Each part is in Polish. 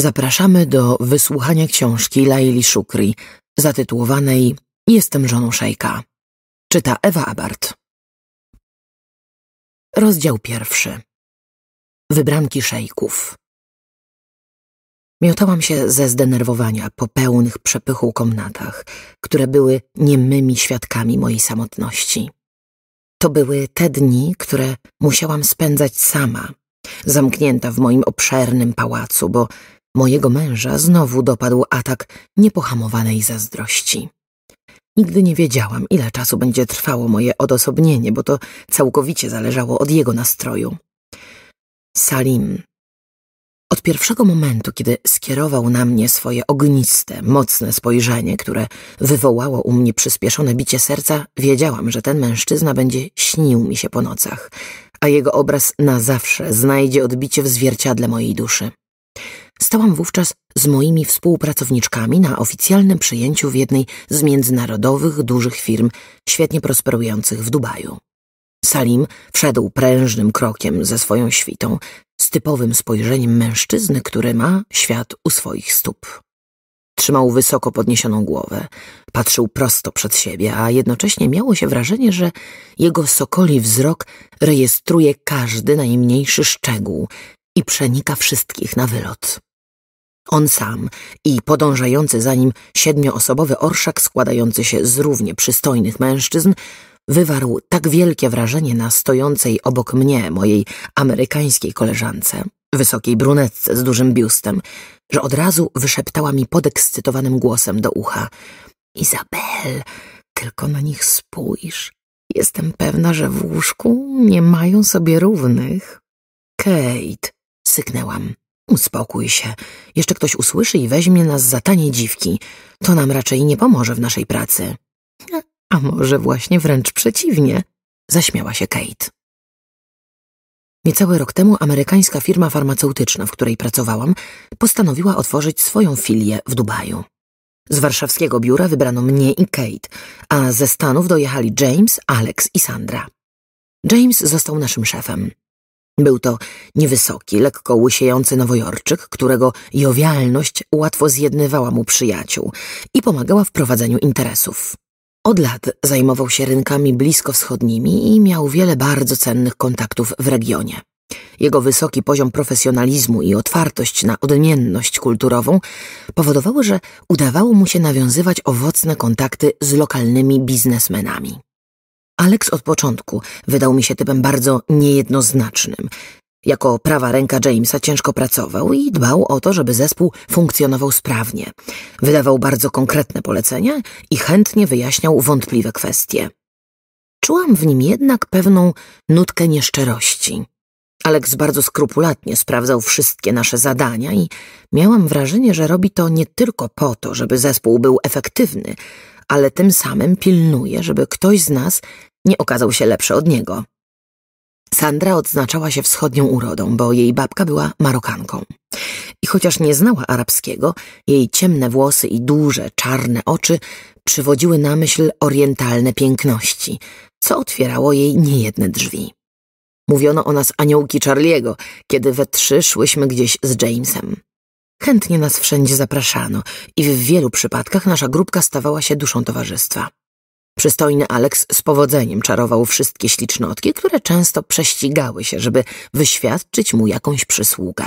Zapraszamy do wysłuchania książki Laili Szukri zatytułowanej Jestem żoną szejka. Czyta Ewa Abart. Rozdział pierwszy. Wybranki szejków. Miotałam się ze zdenerwowania po pełnych przepychu komnatach, które były niemymi świadkami mojej samotności. To były te dni, które musiałam spędzać sama, zamknięta w moim obszernym pałacu, bo Mojego męża znowu dopadł atak niepohamowanej zazdrości. Nigdy nie wiedziałam, ile czasu będzie trwało moje odosobnienie, bo to całkowicie zależało od jego nastroju. Salim. Od pierwszego momentu, kiedy skierował na mnie swoje ogniste, mocne spojrzenie, które wywołało u mnie przyspieszone bicie serca, wiedziałam, że ten mężczyzna będzie śnił mi się po nocach, a jego obraz na zawsze znajdzie odbicie w zwierciadle mojej duszy. Stałam wówczas z moimi współpracowniczkami na oficjalnym przyjęciu w jednej z międzynarodowych dużych firm świetnie prosperujących w Dubaju. Salim wszedł prężnym krokiem ze swoją świtą, z typowym spojrzeniem mężczyzny, który ma świat u swoich stóp. Trzymał wysoko podniesioną głowę, patrzył prosto przed siebie, a jednocześnie miało się wrażenie, że jego sokoli wzrok rejestruje każdy najmniejszy szczegół, i przenika wszystkich na wylot. On sam i podążający za nim siedmioosobowy orszak składający się z równie przystojnych mężczyzn wywarł tak wielkie wrażenie na stojącej obok mnie mojej amerykańskiej koleżance, wysokiej brunetce z dużym biustem, że od razu wyszeptała mi podekscytowanym głosem do ucha – Izabel, tylko na nich spójrz. Jestem pewna, że w łóżku nie mają sobie równych. Kate, Syknęłam. Uspokój się. Jeszcze ktoś usłyszy i weźmie nas za tanie dziwki. To nam raczej nie pomoże w naszej pracy. A może właśnie wręcz przeciwnie? Zaśmiała się Kate. Niecały rok temu amerykańska firma farmaceutyczna, w której pracowałam, postanowiła otworzyć swoją filię w Dubaju. Z warszawskiego biura wybrano mnie i Kate, a ze Stanów dojechali James, Alex i Sandra. James został naszym szefem. Był to niewysoki, lekko łysiejący nowojorczyk, którego jowialność łatwo zjednywała mu przyjaciół i pomagała w prowadzeniu interesów. Od lat zajmował się rynkami bliskowschodnimi i miał wiele bardzo cennych kontaktów w regionie. Jego wysoki poziom profesjonalizmu i otwartość na odmienność kulturową powodowały, że udawało mu się nawiązywać owocne kontakty z lokalnymi biznesmenami. Alex od początku wydał mi się typem bardzo niejednoznacznym. Jako prawa ręka Jamesa ciężko pracował i dbał o to, żeby zespół funkcjonował sprawnie. Wydawał bardzo konkretne polecenia i chętnie wyjaśniał wątpliwe kwestie. Czułam w nim jednak pewną nutkę nieszczerości. Alex bardzo skrupulatnie sprawdzał wszystkie nasze zadania i miałam wrażenie, że robi to nie tylko po to, żeby zespół był efektywny, ale tym samym pilnuje, żeby ktoś z nas nie okazał się lepszy od niego. Sandra odznaczała się wschodnią urodą, bo jej babka była Marokanką. I chociaż nie znała arabskiego, jej ciemne włosy i duże, czarne oczy przywodziły na myśl orientalne piękności, co otwierało jej niejedne drzwi. Mówiono o nas aniołki Charliego, kiedy we trzy szłyśmy gdzieś z Jamesem. Chętnie nas wszędzie zapraszano i w wielu przypadkach nasza grupka stawała się duszą towarzystwa. Przystojny Alex z powodzeniem czarował wszystkie ślicznotki, które często prześcigały się, żeby wyświadczyć mu jakąś przysługę.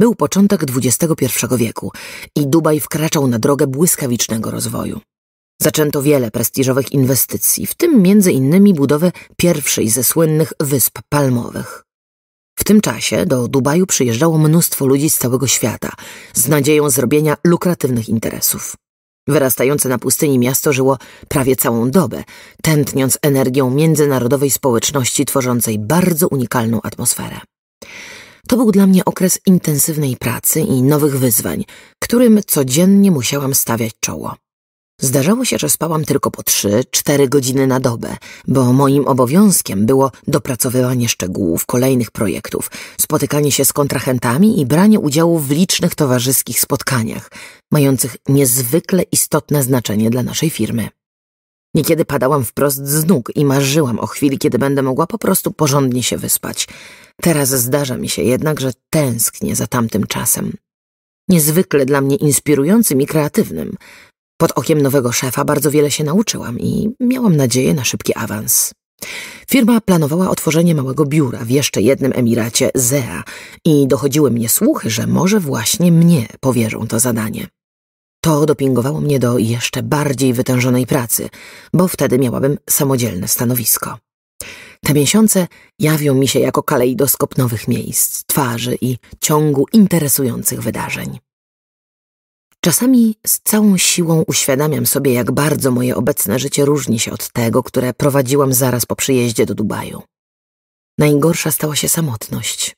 Był początek XXI wieku i Dubaj wkraczał na drogę błyskawicznego rozwoju. Zaczęto wiele prestiżowych inwestycji, w tym między innymi budowę pierwszej ze słynnych wysp palmowych. W tym czasie do Dubaju przyjeżdżało mnóstwo ludzi z całego świata z nadzieją zrobienia lukratywnych interesów. Wyrastające na pustyni miasto żyło prawie całą dobę, tętniąc energią międzynarodowej społeczności tworzącej bardzo unikalną atmosferę. To był dla mnie okres intensywnej pracy i nowych wyzwań, którym codziennie musiałam stawiać czoło. Zdarzało się, że spałam tylko po trzy, cztery godziny na dobę, bo moim obowiązkiem było dopracowywanie szczegółów kolejnych projektów, spotykanie się z kontrahentami i branie udziału w licznych towarzyskich spotkaniach, mających niezwykle istotne znaczenie dla naszej firmy. Niekiedy padałam wprost z nóg i marzyłam o chwili, kiedy będę mogła po prostu porządnie się wyspać. Teraz zdarza mi się jednak, że tęsknię za tamtym czasem. Niezwykle dla mnie inspirującym i kreatywnym, pod okiem nowego szefa bardzo wiele się nauczyłam i miałam nadzieję na szybki awans. Firma planowała otworzenie małego biura w jeszcze jednym emiracie ZEA i dochodziły mnie słuchy, że może właśnie mnie powierzą to zadanie. To dopingowało mnie do jeszcze bardziej wytężonej pracy, bo wtedy miałabym samodzielne stanowisko. Te miesiące jawią mi się jako kalejdoskop nowych miejsc, twarzy i ciągu interesujących wydarzeń. Czasami z całą siłą uświadamiam sobie, jak bardzo moje obecne życie różni się od tego, które prowadziłam zaraz po przyjeździe do Dubaju. Najgorsza stała się samotność.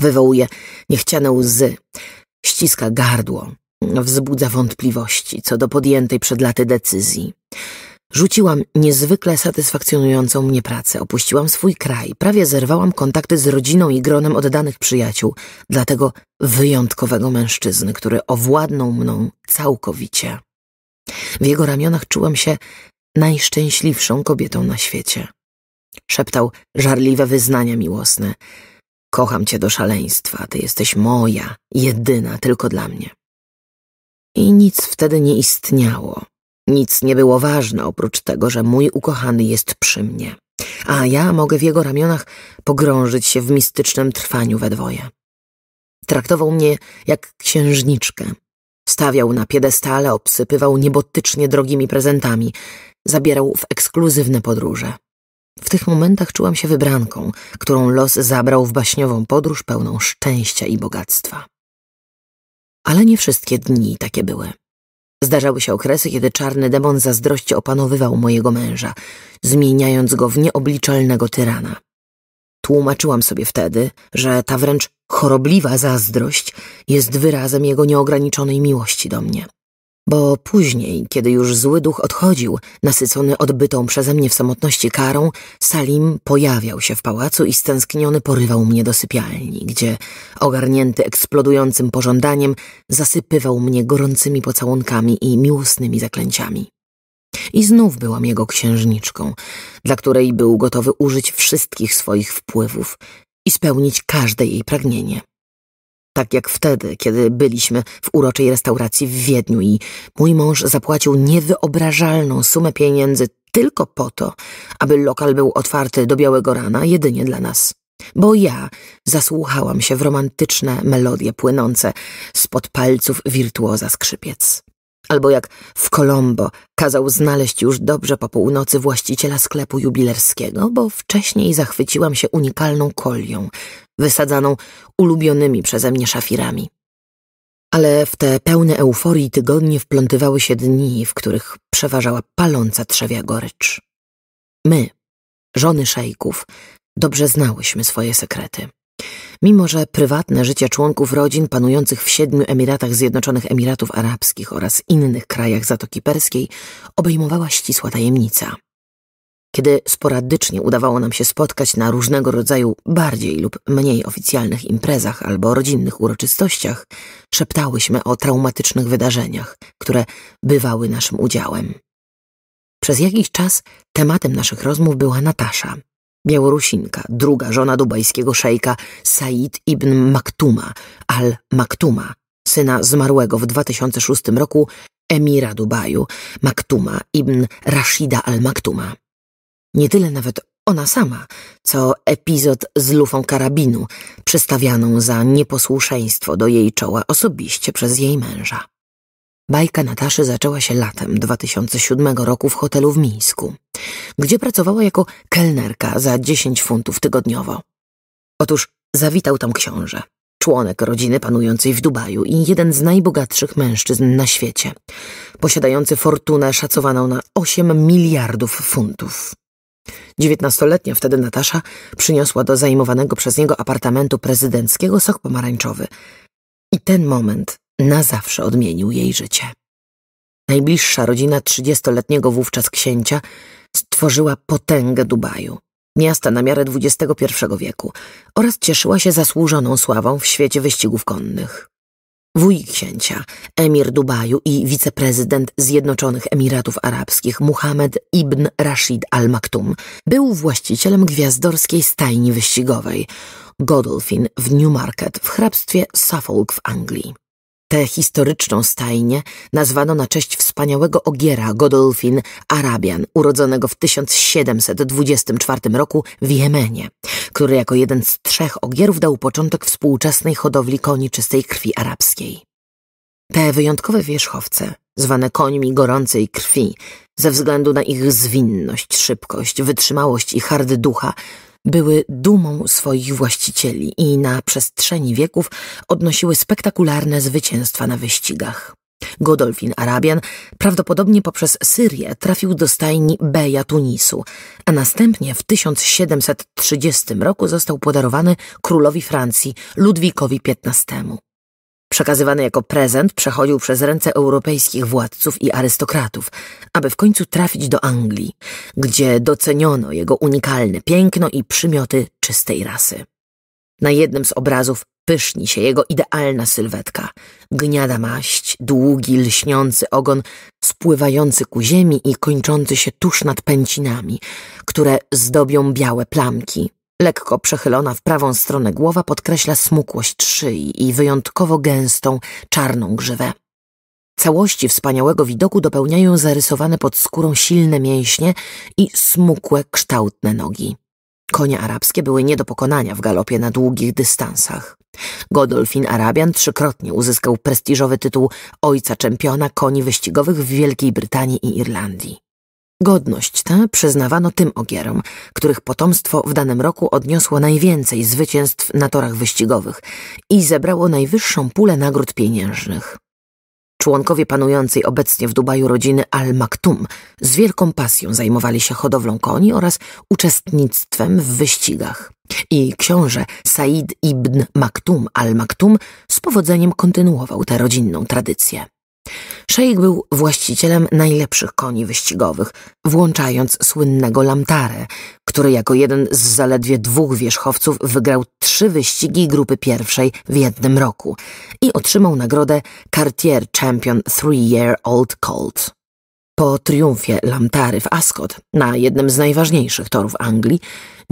Wywołuje niechciane łzy, ściska gardło, wzbudza wątpliwości co do podjętej przed laty decyzji. Rzuciłam niezwykle satysfakcjonującą mnie pracę, opuściłam swój kraj, prawie zerwałam kontakty z rodziną i gronem oddanych przyjaciół dla tego wyjątkowego mężczyzny, który owładnął mną całkowicie. W jego ramionach czułam się najszczęśliwszą kobietą na świecie. Szeptał żarliwe wyznania miłosne. Kocham cię do szaleństwa, ty jesteś moja, jedyna, tylko dla mnie. I nic wtedy nie istniało nic nie było ważne oprócz tego, że mój ukochany jest przy mnie, a ja mogę w jego ramionach pogrążyć się w mistycznym trwaniu we dwoje. Traktował mnie jak księżniczkę. Stawiał na piedestale, obsypywał niebotycznie drogimi prezentami, zabierał w ekskluzywne podróże. W tych momentach czułam się wybranką, którą los zabrał w baśniową podróż pełną szczęścia i bogactwa. Ale nie wszystkie dni takie były. Zdarzały się okresy, kiedy czarny demon zazdrości opanowywał mojego męża, zmieniając go w nieobliczalnego tyrana. Tłumaczyłam sobie wtedy, że ta wręcz chorobliwa zazdrość jest wyrazem jego nieograniczonej miłości do mnie bo później, kiedy już zły duch odchodził, nasycony odbytą przeze mnie w samotności karą, Salim pojawiał się w pałacu i stęskniony porywał mnie do sypialni, gdzie, ogarnięty eksplodującym pożądaniem, zasypywał mnie gorącymi pocałunkami i miłosnymi zaklęciami. I znów byłam jego księżniczką, dla której był gotowy użyć wszystkich swoich wpływów i spełnić każde jej pragnienie tak jak wtedy, kiedy byliśmy w uroczej restauracji w Wiedniu i mój mąż zapłacił niewyobrażalną sumę pieniędzy tylko po to, aby lokal był otwarty do białego rana jedynie dla nas. Bo ja zasłuchałam się w romantyczne melodie płynące spod palców wirtuoza skrzypiec. Albo jak w Kolombo kazał znaleźć już dobrze po północy właściciela sklepu jubilerskiego, bo wcześniej zachwyciłam się unikalną kolią, wysadzaną ulubionymi przeze mnie szafirami. Ale w te pełne euforii tygodnie wplątywały się dni, w których przeważała paląca trzewia gorycz. My, żony szejków, dobrze znałyśmy swoje sekrety. Mimo, że prywatne życie członków rodzin panujących w siedmiu Emiratach Zjednoczonych Emiratów Arabskich oraz innych krajach Zatoki Perskiej obejmowała ścisła tajemnica – kiedy sporadycznie udawało nam się spotkać na różnego rodzaju bardziej lub mniej oficjalnych imprezach albo rodzinnych uroczystościach, szeptałyśmy o traumatycznych wydarzeniach, które bywały naszym udziałem. Przez jakiś czas tematem naszych rozmów była Natasza, Białorusinka, druga żona dubajskiego szejka Said ibn Maktuma al-Maktuma, syna zmarłego w 2006 roku emira Dubaju, Maktuma ibn Rashida al-Maktuma. Nie tyle nawet ona sama, co epizod z lufą karabinu, przystawianą za nieposłuszeństwo do jej czoła osobiście przez jej męża. Bajka Nataszy zaczęła się latem 2007 roku w hotelu w Mińsku, gdzie pracowała jako kelnerka za 10 funtów tygodniowo. Otóż zawitał tam książę, członek rodziny panującej w Dubaju i jeden z najbogatszych mężczyzn na świecie, posiadający fortunę szacowaną na 8 miliardów funtów. Dziewiętnastoletnia wtedy Natasza przyniosła do zajmowanego przez niego apartamentu prezydenckiego sok pomarańczowy. I ten moment na zawsze odmienił jej życie. Najbliższa rodzina trzydziestoletniego wówczas księcia stworzyła potęgę Dubaju, miasta na miarę XXI wieku, oraz cieszyła się zasłużoną sławą w świecie wyścigów konnych. Wuj księcia, emir Dubaju i wiceprezydent Zjednoczonych Emiratów Arabskich Muhammad ibn Rashid al-Maktum był właścicielem gwiazdorskiej stajni wyścigowej Godolphin w Newmarket w hrabstwie Suffolk w Anglii. Tę historyczną stajnię nazwano na cześć wspaniałego ogiera Godolphin Arabian, urodzonego w 1724 roku w Jemenie, który jako jeden z trzech ogierów dał początek współczesnej hodowli koni czystej krwi arabskiej. Te wyjątkowe wierzchowce, zwane końmi gorącej krwi, ze względu na ich zwinność, szybkość, wytrzymałość i hard ducha, były dumą swoich właścicieli i na przestrzeni wieków odnosiły spektakularne zwycięstwa na wyścigach. Godolfin Arabian prawdopodobnie poprzez Syrię trafił do stajni Beja Tunisu, a następnie w 1730 roku został podarowany królowi Francji Ludwikowi XV przekazywany jako prezent, przechodził przez ręce europejskich władców i arystokratów, aby w końcu trafić do Anglii, gdzie doceniono jego unikalne piękno i przymioty czystej rasy. Na jednym z obrazów pyszni się jego idealna sylwetka, gniada maść, długi, lśniący ogon, spływający ku ziemi i kończący się tuż nad pęcinami, które zdobią białe plamki, Lekko przechylona w prawą stronę głowa podkreśla smukłość szyi i wyjątkowo gęstą, czarną grzywę. Całości wspaniałego widoku dopełniają zarysowane pod skórą silne mięśnie i smukłe, kształtne nogi. Konie arabskie były nie do pokonania w galopie na długich dystansach. Godolfin Arabian trzykrotnie uzyskał prestiżowy tytuł Ojca Czempiona Koni Wyścigowych w Wielkiej Brytanii i Irlandii. Godność tę przyznawano tym ogierom, których potomstwo w danym roku odniosło najwięcej zwycięstw na torach wyścigowych i zebrało najwyższą pulę nagród pieniężnych. Członkowie panującej obecnie w Dubaju rodziny Al Maktum z wielką pasją zajmowali się hodowlą koni oraz uczestnictwem w wyścigach. I książę Said ibn Maktum Al Maktum z powodzeniem kontynuował tę rodzinną tradycję. Szejk był właścicielem najlepszych koni wyścigowych, włączając słynnego Lamtare, który jako jeden z zaledwie dwóch wierzchowców wygrał trzy wyścigi grupy pierwszej w jednym roku i otrzymał nagrodę Cartier Champion Three Year Old Colt. Po triumfie Lamtary w Ascot, na jednym z najważniejszych torów Anglii,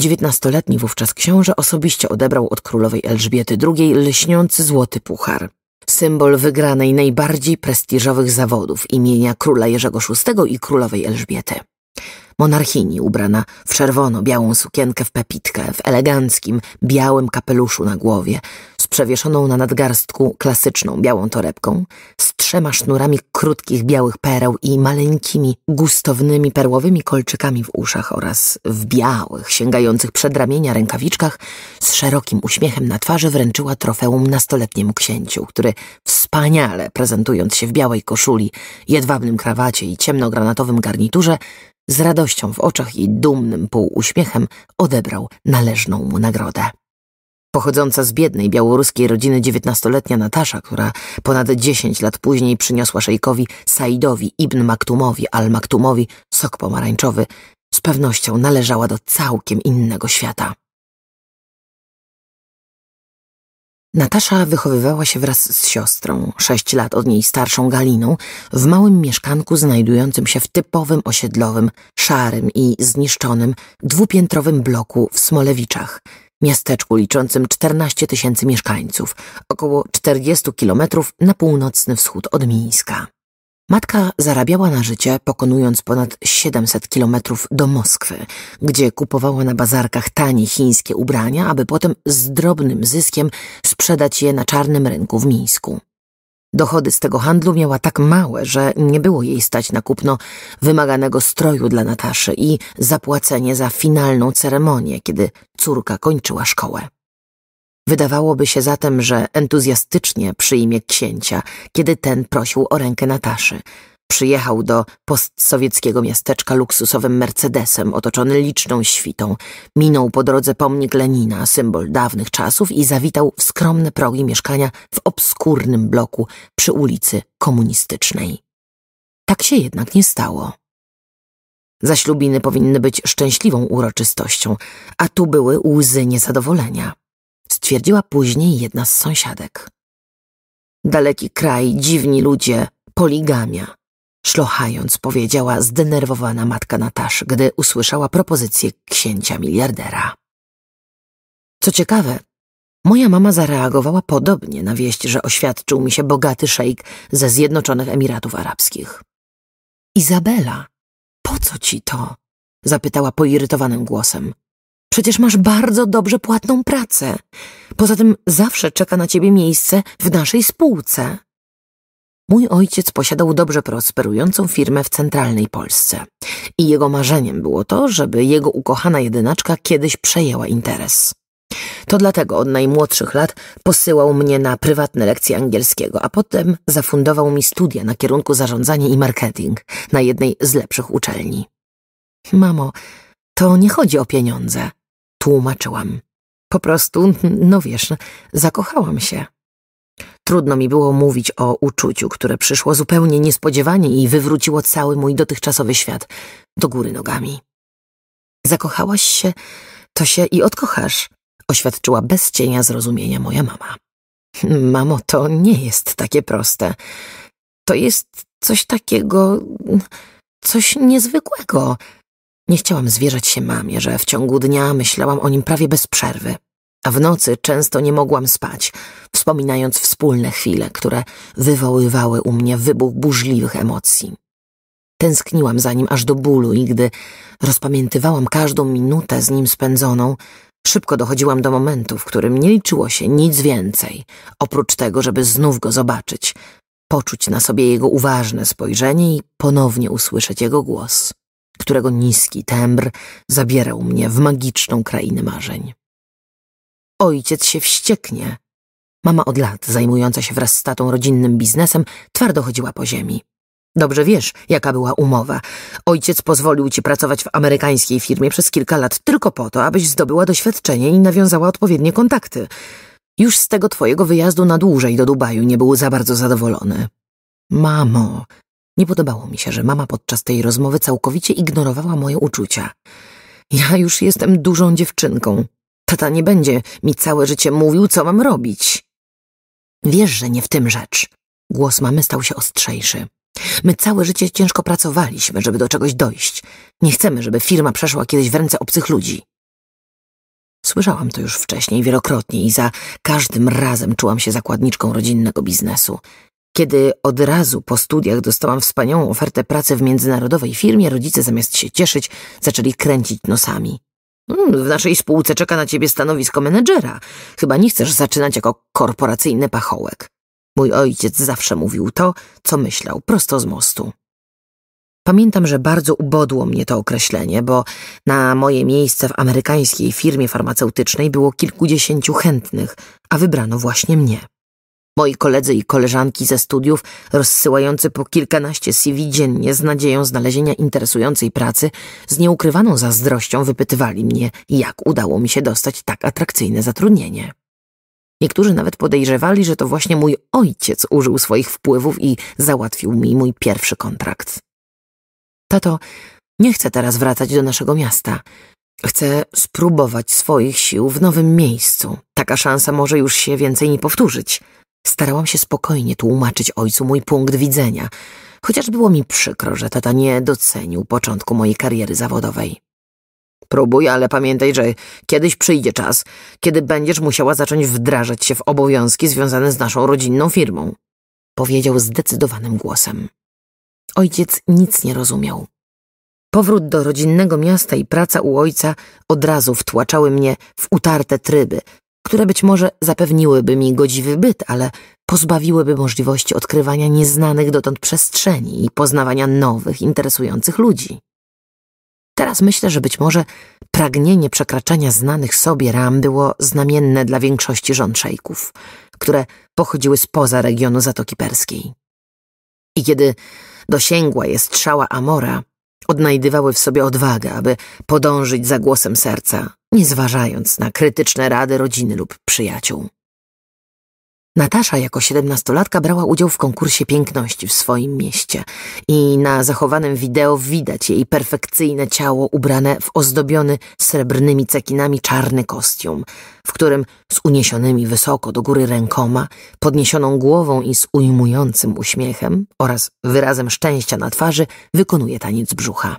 dziewiętnastoletni wówczas książę osobiście odebrał od królowej Elżbiety II lśniący złoty puchar symbol wygranej najbardziej prestiżowych zawodów imienia króla Jerzego VI i królowej Elżbiety. Monarchini ubrana w czerwono-białą sukienkę w pepitkę, w eleganckim, białym kapeluszu na głowie, przewieszoną na nadgarstku klasyczną białą torebką, z trzema sznurami krótkich białych pereł i maleńkimi, gustownymi perłowymi kolczykami w uszach oraz w białych, sięgających przed ramienia rękawiczkach, z szerokim uśmiechem na twarzy wręczyła trofeum nastoletniemu księciu, który wspaniale prezentując się w białej koszuli, jedwabnym krawacie i ciemnogranatowym garniturze, z radością w oczach i dumnym półuśmiechem odebrał należną mu nagrodę pochodząca z biednej białoruskiej rodziny dziewiętnastoletnia Natasza, która ponad dziesięć lat później przyniosła szejkowi Saidowi Ibn Maktumowi al-Maktumowi sok pomarańczowy, z pewnością należała do całkiem innego świata. Natasza wychowywała się wraz z siostrą, sześć lat od niej starszą Galiną, w małym mieszkanku znajdującym się w typowym osiedlowym, szarym i zniszczonym, dwupiętrowym bloku w Smolewiczach – miasteczku liczącym 14 tysięcy mieszkańców, około 40 kilometrów na północny wschód od Mińska. Matka zarabiała na życie, pokonując ponad 700 kilometrów do Moskwy, gdzie kupowała na bazarkach tanie chińskie ubrania, aby potem z drobnym zyskiem sprzedać je na czarnym rynku w Mińsku. Dochody z tego handlu miała tak małe, że nie było jej stać na kupno wymaganego stroju dla Nataszy i zapłacenie za finalną ceremonię, kiedy córka kończyła szkołę. Wydawałoby się zatem, że entuzjastycznie przyjmie księcia, kiedy ten prosił o rękę Nataszy – Przyjechał do postsowieckiego miasteczka luksusowym Mercedesem, otoczony liczną świtą. Minął po drodze pomnik Lenina, symbol dawnych czasów, i zawitał w skromne progi mieszkania w obskurnym bloku przy ulicy Komunistycznej. Tak się jednak nie stało. Zaślubiny powinny być szczęśliwą uroczystością, a tu były łzy niezadowolenia, stwierdziła później jedna z sąsiadek. Daleki kraj, dziwni ludzie, poligamia szlochając, powiedziała zdenerwowana matka Natasz, gdy usłyszała propozycję księcia miliardera. Co ciekawe, moja mama zareagowała podobnie na wieść, że oświadczył mi się bogaty szejk ze Zjednoczonych Emiratów Arabskich. Izabela, po co ci to? zapytała poirytowanym głosem. Przecież masz bardzo dobrze płatną pracę. Poza tym zawsze czeka na ciebie miejsce w naszej spółce. Mój ojciec posiadał dobrze prosperującą firmę w centralnej Polsce i jego marzeniem było to, żeby jego ukochana jedynaczka kiedyś przejęła interes. To dlatego od najmłodszych lat posyłał mnie na prywatne lekcje angielskiego, a potem zafundował mi studia na kierunku zarządzanie i marketing na jednej z lepszych uczelni. Mamo, to nie chodzi o pieniądze, tłumaczyłam. Po prostu, no wiesz, zakochałam się. Trudno mi było mówić o uczuciu, które przyszło zupełnie niespodziewanie i wywróciło cały mój dotychczasowy świat do góry nogami. Zakochałaś się, to się i odkochasz, oświadczyła bez cienia zrozumienia moja mama. Mamo, to nie jest takie proste. To jest coś takiego, coś niezwykłego. Nie chciałam zwierzać się mamie, że w ciągu dnia myślałam o nim prawie bez przerwy, a w nocy często nie mogłam spać – wspominając wspólne chwile, które wywoływały u mnie wybuch burzliwych emocji. Tęskniłam za nim aż do bólu i gdy rozpamiętywałam każdą minutę z nim spędzoną, szybko dochodziłam do momentu, w którym nie liczyło się nic więcej, oprócz tego, żeby znów go zobaczyć, poczuć na sobie jego uważne spojrzenie i ponownie usłyszeć jego głos, którego niski tembr zabierał mnie w magiczną krainę marzeń. Ojciec się wścieknie, Mama od lat, zajmująca się wraz z tatą rodzinnym biznesem, twardo chodziła po ziemi. Dobrze wiesz, jaka była umowa. Ojciec pozwolił ci pracować w amerykańskiej firmie przez kilka lat tylko po to, abyś zdobyła doświadczenie i nawiązała odpowiednie kontakty. Już z tego twojego wyjazdu na dłużej do Dubaju nie był za bardzo zadowolony. Mamo, nie podobało mi się, że mama podczas tej rozmowy całkowicie ignorowała moje uczucia. Ja już jestem dużą dziewczynką. Tata nie będzie mi całe życie mówił, co mam robić. Wiesz, że nie w tym rzecz. Głos mamy stał się ostrzejszy. My całe życie ciężko pracowaliśmy, żeby do czegoś dojść. Nie chcemy, żeby firma przeszła kiedyś w ręce obcych ludzi. Słyszałam to już wcześniej wielokrotnie i za każdym razem czułam się zakładniczką rodzinnego biznesu. Kiedy od razu po studiach dostałam wspaniałą ofertę pracy w międzynarodowej firmie, rodzice zamiast się cieszyć, zaczęli kręcić nosami. Hmm, w naszej spółce czeka na ciebie stanowisko menedżera. Chyba nie chcesz zaczynać jako korporacyjny pachołek. Mój ojciec zawsze mówił to, co myślał, prosto z mostu. Pamiętam, że bardzo ubodło mnie to określenie, bo na moje miejsce w amerykańskiej firmie farmaceutycznej było kilkudziesięciu chętnych, a wybrano właśnie mnie. Moi koledzy i koleżanki ze studiów, rozsyłający po kilkanaście CV dziennie z nadzieją znalezienia interesującej pracy, z nieukrywaną zazdrością wypytywali mnie, jak udało mi się dostać tak atrakcyjne zatrudnienie. Niektórzy nawet podejrzewali, że to właśnie mój ojciec użył swoich wpływów i załatwił mi mój pierwszy kontrakt. Tato, nie chcę teraz wracać do naszego miasta. Chcę spróbować swoich sił w nowym miejscu. Taka szansa może już się więcej nie powtórzyć – Starałam się spokojnie tłumaczyć ojcu mój punkt widzenia, chociaż było mi przykro, że tata nie docenił początku mojej kariery zawodowej. Próbuj, ale pamiętaj, że kiedyś przyjdzie czas, kiedy będziesz musiała zacząć wdrażać się w obowiązki związane z naszą rodzinną firmą, powiedział zdecydowanym głosem. Ojciec nic nie rozumiał. Powrót do rodzinnego miasta i praca u ojca od razu wtłaczały mnie w utarte tryby, które być może zapewniłyby mi godziwy byt, ale pozbawiłyby możliwości odkrywania nieznanych dotąd przestrzeni i poznawania nowych, interesujących ludzi. Teraz myślę, że być może pragnienie przekraczania znanych sobie ram było znamienne dla większości rząd szejków, które pochodziły spoza regionu Zatoki Perskiej. I kiedy dosięgła je strzała Amora, odnajdywały w sobie odwagę, aby podążyć za głosem serca, nie zważając na krytyczne rady rodziny lub przyjaciół. Natasza jako siedemnastolatka brała udział w konkursie piękności w swoim mieście i na zachowanym wideo widać jej perfekcyjne ciało ubrane w ozdobiony srebrnymi cekinami czarny kostium, w którym z uniesionymi wysoko do góry rękoma, podniesioną głową i z ujmującym uśmiechem oraz wyrazem szczęścia na twarzy wykonuje taniec brzucha.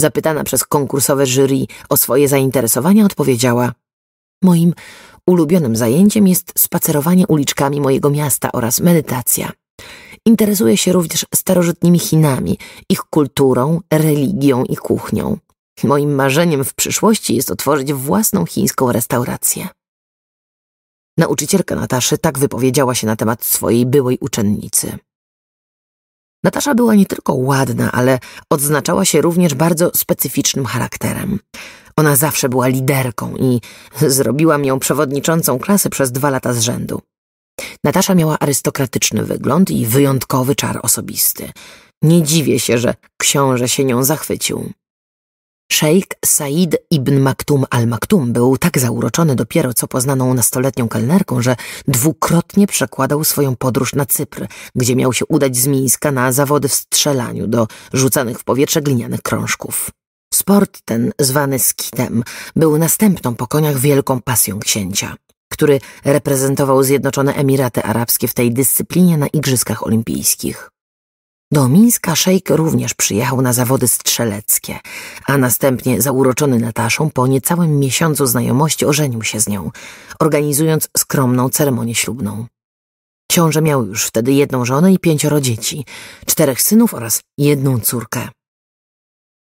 Zapytana przez konkursowe jury o swoje zainteresowania odpowiedziała Moim ulubionym zajęciem jest spacerowanie uliczkami mojego miasta oraz medytacja. Interesuję się również starożytnymi Chinami, ich kulturą, religią i kuchnią. Moim marzeniem w przyszłości jest otworzyć własną chińską restaurację. Nauczycielka Nataszy tak wypowiedziała się na temat swojej byłej uczennicy. Natasza była nie tylko ładna, ale odznaczała się również bardzo specyficznym charakterem. Ona zawsze była liderką i zrobiłam ją przewodniczącą klasy przez dwa lata z rzędu. Natasza miała arystokratyczny wygląd i wyjątkowy czar osobisty. Nie dziwię się, że książę się nią zachwycił. Szejk Said ibn Maktum al-Maktum był tak zauroczony dopiero co poznaną nastoletnią kelnerką, że dwukrotnie przekładał swoją podróż na Cypr, gdzie miał się udać z Mińska na zawody w strzelaniu do rzucanych w powietrze glinianych krążków. Sport ten, zwany skitem, był następną po koniach wielką pasją księcia, który reprezentował Zjednoczone Emiraty Arabskie w tej dyscyplinie na Igrzyskach Olimpijskich. Do Mińska szejk również przyjechał na zawody strzeleckie, a następnie zauroczony Nataszą po niecałym miesiącu znajomości ożenił się z nią, organizując skromną ceremonię ślubną. Książę miał już wtedy jedną żonę i pięcioro dzieci, czterech synów oraz jedną córkę.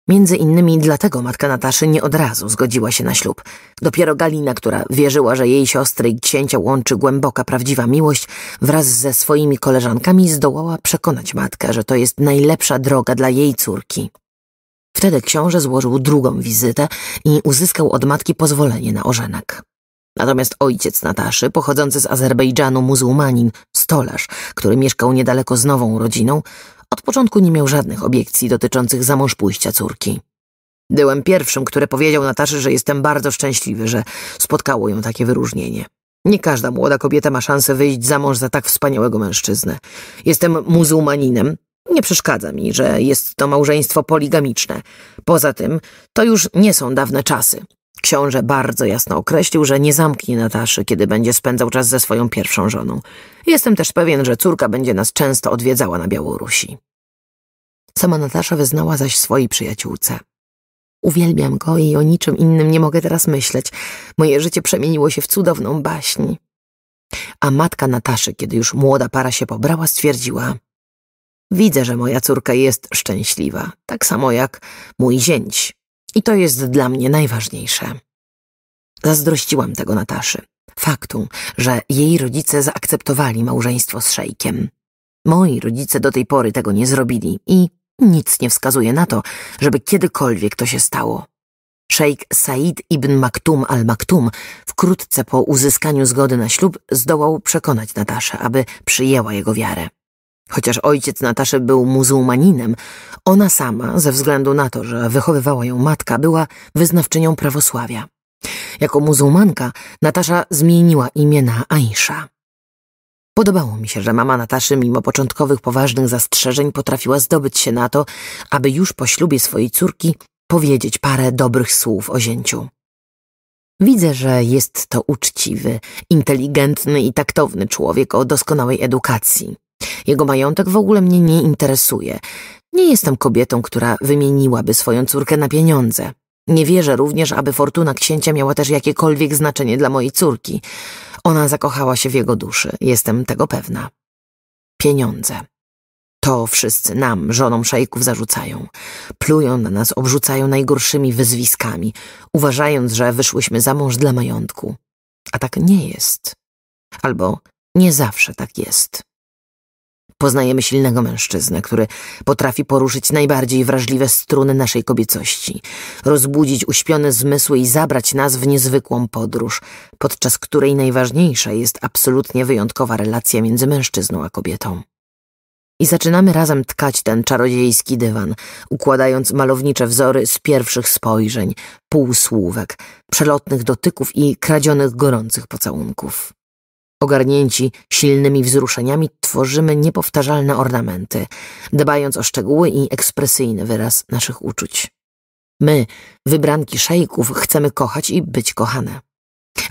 Między innymi dlatego matka Nataszy nie od razu zgodziła się na ślub. Dopiero Galina, która wierzyła, że jej siostry i księcia łączy głęboka, prawdziwa miłość, wraz ze swoimi koleżankami zdołała przekonać matkę, że to jest najlepsza droga dla jej córki. Wtedy książę złożył drugą wizytę i uzyskał od matki pozwolenie na ożenek. Natomiast ojciec Nataszy, pochodzący z Azerbejdżanu muzułmanin, stolarz, który mieszkał niedaleko z nową rodziną, od początku nie miał żadnych obiekcji dotyczących zamąż pójścia córki. Byłem pierwszym, który powiedział Nataszy, że jestem bardzo szczęśliwy, że spotkało ją takie wyróżnienie. Nie każda młoda kobieta ma szansę wyjść za mąż za tak wspaniałego mężczyznę. Jestem muzułmaninem. Nie przeszkadza mi, że jest to małżeństwo poligamiczne. Poza tym, to już nie są dawne czasy. Książę bardzo jasno określił, że nie zamknie Nataszy, kiedy będzie spędzał czas ze swoją pierwszą żoną. Jestem też pewien, że córka będzie nas często odwiedzała na Białorusi. Sama Natasza wyznała zaś swojej przyjaciółce. Uwielbiam go i o niczym innym nie mogę teraz myśleć. Moje życie przemieniło się w cudowną baśń. A matka Nataszy, kiedy już młoda para się pobrała, stwierdziła Widzę, że moja córka jest szczęśliwa, tak samo jak mój zięć. I to jest dla mnie najważniejsze. Zazdrościłam tego Nataszy. Faktu, że jej rodzice zaakceptowali małżeństwo z szejkiem. Moi rodzice do tej pory tego nie zrobili i nic nie wskazuje na to, żeby kiedykolwiek to się stało. Szejk Said ibn Maktum al-Maktum wkrótce po uzyskaniu zgody na ślub zdołał przekonać Nataszę, aby przyjęła jego wiarę. Chociaż ojciec Nataszy był muzułmaninem, ona sama, ze względu na to, że wychowywała ją matka, była wyznawczynią prawosławia. Jako muzułmanka Natasza zmieniła imię na Aisha. Podobało mi się, że mama Nataszy, mimo początkowych poważnych zastrzeżeń, potrafiła zdobyć się na to, aby już po ślubie swojej córki powiedzieć parę dobrych słów o zięciu. Widzę, że jest to uczciwy, inteligentny i taktowny człowiek o doskonałej edukacji. Jego majątek w ogóle mnie nie interesuje. Nie jestem kobietą, która wymieniłaby swoją córkę na pieniądze. Nie wierzę również, aby fortuna księcia miała też jakiekolwiek znaczenie dla mojej córki. Ona zakochała się w jego duszy, jestem tego pewna. Pieniądze. To wszyscy nam, żonom szejków, zarzucają. Plują na nas, obrzucają najgorszymi wyzwiskami, uważając, że wyszłyśmy za mąż dla majątku. A tak nie jest. Albo nie zawsze tak jest. Poznajemy silnego mężczyznę, który potrafi poruszyć najbardziej wrażliwe struny naszej kobiecości, rozbudzić uśpione zmysły i zabrać nas w niezwykłą podróż, podczas której najważniejsza jest absolutnie wyjątkowa relacja między mężczyzną a kobietą. I zaczynamy razem tkać ten czarodziejski dywan, układając malownicze wzory z pierwszych spojrzeń, półsłówek, przelotnych dotyków i kradzionych gorących pocałunków. Ogarnięci silnymi wzruszeniami tworzymy niepowtarzalne ornamenty, dbając o szczegóły i ekspresyjny wyraz naszych uczuć. My, wybranki szejków, chcemy kochać i być kochane.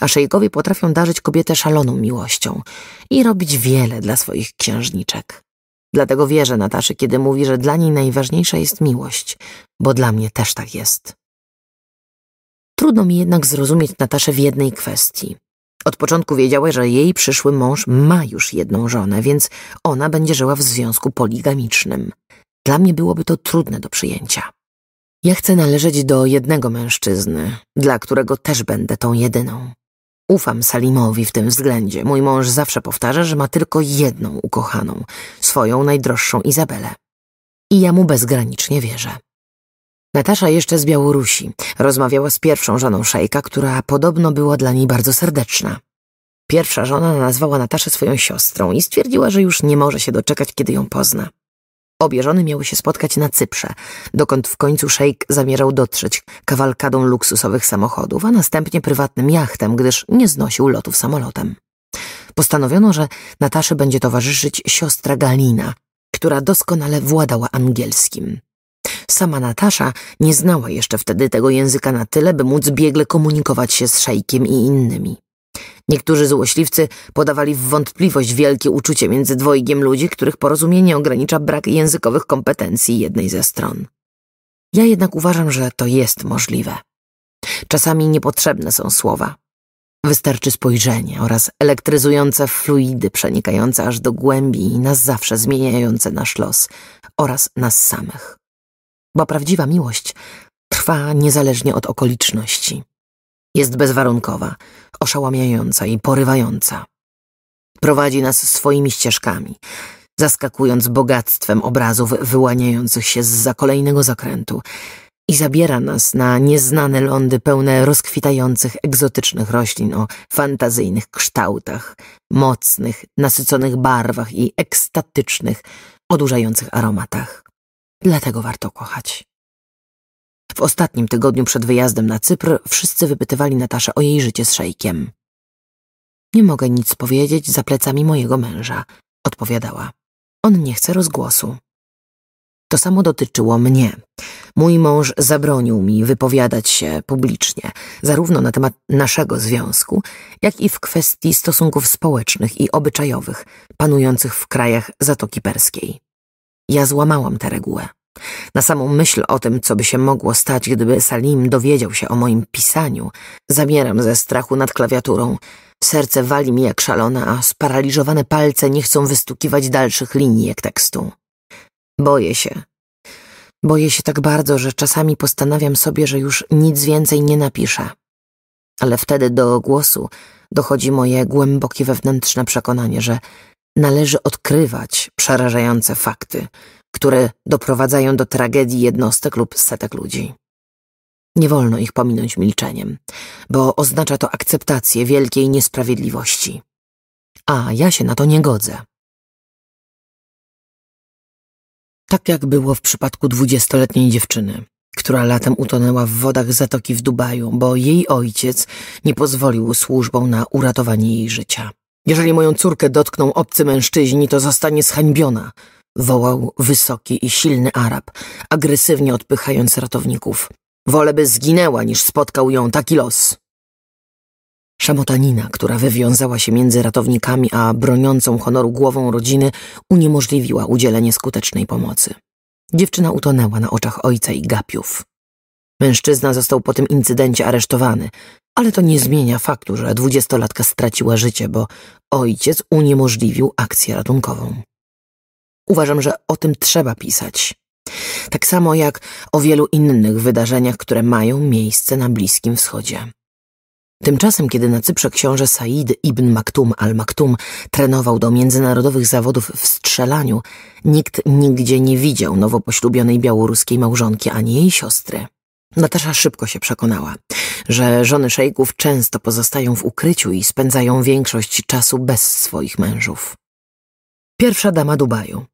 A szejkowie potrafią darzyć kobietę szaloną miłością i robić wiele dla swoich księżniczek. Dlatego wierzę Nataszy, kiedy mówi, że dla niej najważniejsza jest miłość, bo dla mnie też tak jest. Trudno mi jednak zrozumieć Nataszę w jednej kwestii. Od początku wiedziała, że jej przyszły mąż ma już jedną żonę, więc ona będzie żyła w związku poligamicznym. Dla mnie byłoby to trudne do przyjęcia. Ja chcę należeć do jednego mężczyzny, dla którego też będę tą jedyną. Ufam Salimowi w tym względzie. Mój mąż zawsze powtarza, że ma tylko jedną ukochaną, swoją najdroższą Izabelę. I ja mu bezgranicznie wierzę. Natasza jeszcze z Białorusi rozmawiała z pierwszą żoną szejka, która podobno była dla niej bardzo serdeczna. Pierwsza żona nazwała Nataszę swoją siostrą i stwierdziła, że już nie może się doczekać, kiedy ją pozna. Obie żony miały się spotkać na Cyprze, dokąd w końcu szejk zamierzał dotrzeć kawalkadą luksusowych samochodów, a następnie prywatnym jachtem, gdyż nie znosił lotów samolotem. Postanowiono, że Nataszy będzie towarzyszyć siostra Galina, która doskonale władała angielskim. Sama Natasza nie znała jeszcze wtedy tego języka na tyle, by móc biegle komunikować się z szejkiem i innymi. Niektórzy złośliwcy podawali w wątpliwość wielkie uczucie między dwojgiem ludzi, których porozumienie ogranicza brak językowych kompetencji jednej ze stron. Ja jednak uważam, że to jest możliwe. Czasami niepotrzebne są słowa. Wystarczy spojrzenie oraz elektryzujące fluidy przenikające aż do głębi i na zawsze zmieniające nasz los oraz nas samych bo prawdziwa miłość trwa niezależnie od okoliczności. Jest bezwarunkowa, oszałamiająca i porywająca. Prowadzi nas swoimi ścieżkami, zaskakując bogactwem obrazów wyłaniających się z za kolejnego zakrętu i zabiera nas na nieznane lądy pełne rozkwitających egzotycznych roślin o fantazyjnych kształtach, mocnych, nasyconych barwach i ekstatycznych, odurzających aromatach. Dlatego warto kochać. W ostatnim tygodniu przed wyjazdem na Cypr wszyscy wypytywali Nataszę o jej życie z szejkiem. Nie mogę nic powiedzieć za plecami mojego męża, odpowiadała. On nie chce rozgłosu. To samo dotyczyło mnie. Mój mąż zabronił mi wypowiadać się publicznie, zarówno na temat naszego związku, jak i w kwestii stosunków społecznych i obyczajowych panujących w krajach Zatoki Perskiej. Ja złamałam tę regułę. Na samą myśl o tym, co by się mogło stać, gdyby Salim dowiedział się o moim pisaniu, zamieram ze strachu nad klawiaturą. Serce wali mi jak szalone, a sparaliżowane palce nie chcą wystukiwać dalszych linijek tekstu. Boję się. Boję się tak bardzo, że czasami postanawiam sobie, że już nic więcej nie napiszę. Ale wtedy do głosu dochodzi moje głębokie wewnętrzne przekonanie, że należy odkrywać przerażające fakty, które doprowadzają do tragedii jednostek lub setek ludzi. Nie wolno ich pominąć milczeniem, bo oznacza to akceptację wielkiej niesprawiedliwości. A ja się na to nie godzę. Tak jak było w przypadku dwudziestoletniej dziewczyny, która latem utonęła w wodach zatoki w Dubaju, bo jej ojciec nie pozwolił służbom na uratowanie jej życia. Jeżeli moją córkę dotkną obcy mężczyźni, to zostanie zhańbiona, wołał wysoki i silny Arab, agresywnie odpychając ratowników. Wolę by zginęła, niż spotkał ją taki los. Szamotanina, która wywiązała się między ratownikami a broniącą honoru głową rodziny, uniemożliwiła udzielenie skutecznej pomocy. Dziewczyna utonęła na oczach ojca i gapiów. Mężczyzna został po tym incydencie aresztowany, ale to nie zmienia faktu, że dwudziestolatka straciła życie, bo ojciec uniemożliwił akcję ratunkową. Uważam, że o tym trzeba pisać. Tak samo jak o wielu innych wydarzeniach, które mają miejsce na Bliskim Wschodzie. Tymczasem, kiedy na Cyprze książę Said ibn Maktum al-Maktum trenował do międzynarodowych zawodów w strzelaniu, nikt nigdzie nie widział nowo poślubionej białoruskiej małżonki ani jej siostry. Natasza szybko się przekonała, że żony szejków często pozostają w ukryciu i spędzają większość czasu bez swoich mężów. Pierwsza dama Dubaju,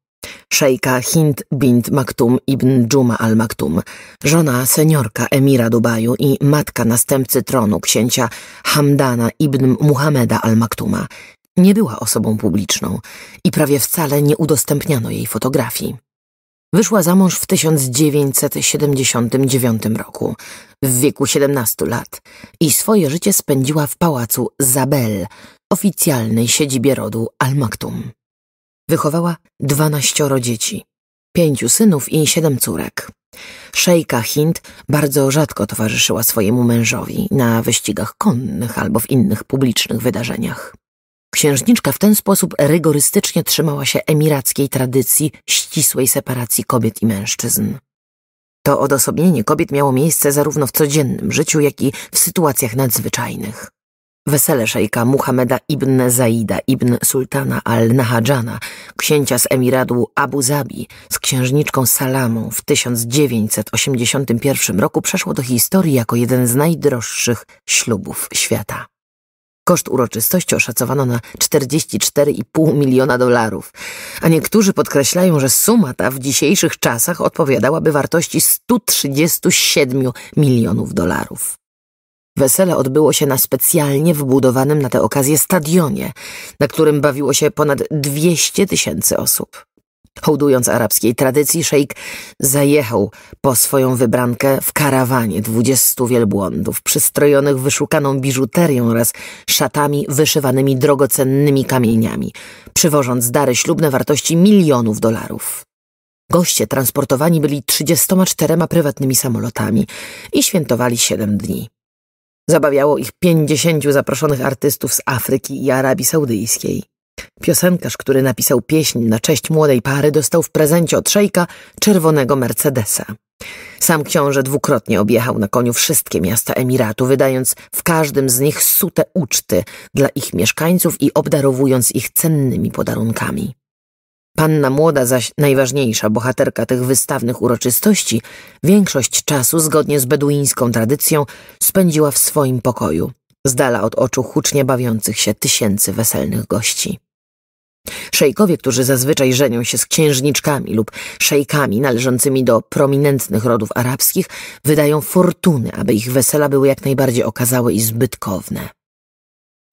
szejka Hind bint Maktum ibn Dżuma al Maktum, żona seniorka emira Dubaju i matka następcy tronu księcia Hamdana ibn Muhameda al Maktuma, nie była osobą publiczną i prawie wcale nie udostępniano jej fotografii. Wyszła za mąż w 1979 roku, w wieku 17 lat, i swoje życie spędziła w pałacu Zabel, oficjalnej siedzibie rodu Al-Maktum. Wychowała dwanaścioro dzieci, pięciu synów i siedem córek. Szejka Hind bardzo rzadko towarzyszyła swojemu mężowi na wyścigach konnych albo w innych publicznych wydarzeniach. Księżniczka w ten sposób rygorystycznie trzymała się emirackiej tradycji ścisłej separacji kobiet i mężczyzn. To odosobnienie kobiet miało miejsce zarówno w codziennym życiu, jak i w sytuacjach nadzwyczajnych. Wesele szejka Muhameda ibn Zaida ibn Sultana al-Nahadżana, księcia z Emiratu Abu Zabi, z księżniczką Salamą w 1981 roku przeszło do historii jako jeden z najdroższych ślubów świata. Koszt uroczystości oszacowano na 44,5 miliona dolarów, a niektórzy podkreślają, że suma ta w dzisiejszych czasach odpowiadałaby wartości 137 milionów dolarów. Wesele odbyło się na specjalnie wbudowanym na tę okazję stadionie, na którym bawiło się ponad 200 tysięcy osób. Hołdując arabskiej tradycji, szejk zajechał po swoją wybrankę w karawanie dwudziestu wielbłądów, przystrojonych wyszukaną biżuterią oraz szatami wyszywanymi drogocennymi kamieniami, przywożąc dary ślubne wartości milionów dolarów. Goście transportowani byli 34 prywatnymi samolotami i świętowali siedem dni. Zabawiało ich pięćdziesięciu zaproszonych artystów z Afryki i Arabii Saudyjskiej. Piosenkarz, który napisał pieśń na cześć młodej pary, dostał w prezencie od szejka czerwonego Mercedesa. Sam książę dwukrotnie objechał na koniu wszystkie miasta Emiratu, wydając w każdym z nich sute uczty dla ich mieszkańców i obdarowując ich cennymi podarunkami. Panna młoda zaś najważniejsza bohaterka tych wystawnych uroczystości, większość czasu, zgodnie z beduińską tradycją, spędziła w swoim pokoju, z dala od oczu hucznie bawiących się tysięcy weselnych gości. Szejkowie, którzy zazwyczaj żenią się z księżniczkami lub szejkami należącymi do prominentnych rodów arabskich, wydają fortuny, aby ich wesela były jak najbardziej okazałe i zbytkowne.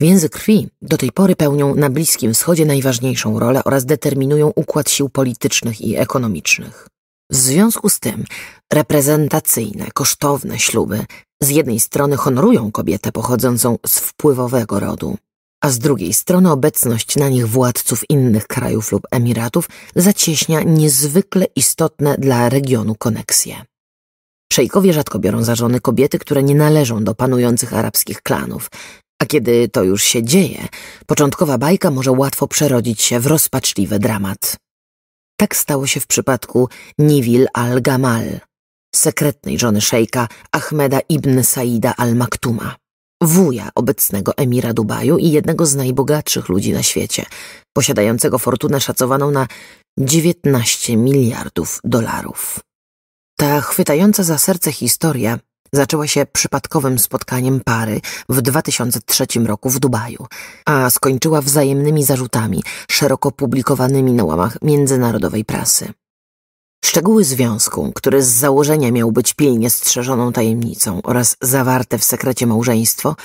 Więzy krwi do tej pory pełnią na Bliskim Wschodzie najważniejszą rolę oraz determinują układ sił politycznych i ekonomicznych. W związku z tym reprezentacyjne, kosztowne śluby z jednej strony honorują kobietę pochodzącą z wpływowego rodu, a z drugiej strony obecność na nich władców innych krajów lub emiratów zacieśnia niezwykle istotne dla regionu koneksje. Szejkowie rzadko biorą za żony kobiety, które nie należą do panujących arabskich klanów, a kiedy to już się dzieje, początkowa bajka może łatwo przerodzić się w rozpaczliwy dramat. Tak stało się w przypadku Nivil al-Gamal, sekretnej żony szejka Ahmeda ibn Saida al-Maktuma wuja obecnego emira Dubaju i jednego z najbogatszych ludzi na świecie, posiadającego fortunę szacowaną na 19 miliardów dolarów. Ta chwytająca za serce historia zaczęła się przypadkowym spotkaniem pary w 2003 roku w Dubaju, a skończyła wzajemnymi zarzutami szeroko publikowanymi na łamach międzynarodowej prasy. Szczegóły związku, który z założenia miał być pilnie strzeżoną tajemnicą oraz zawarte w sekrecie małżeństwo,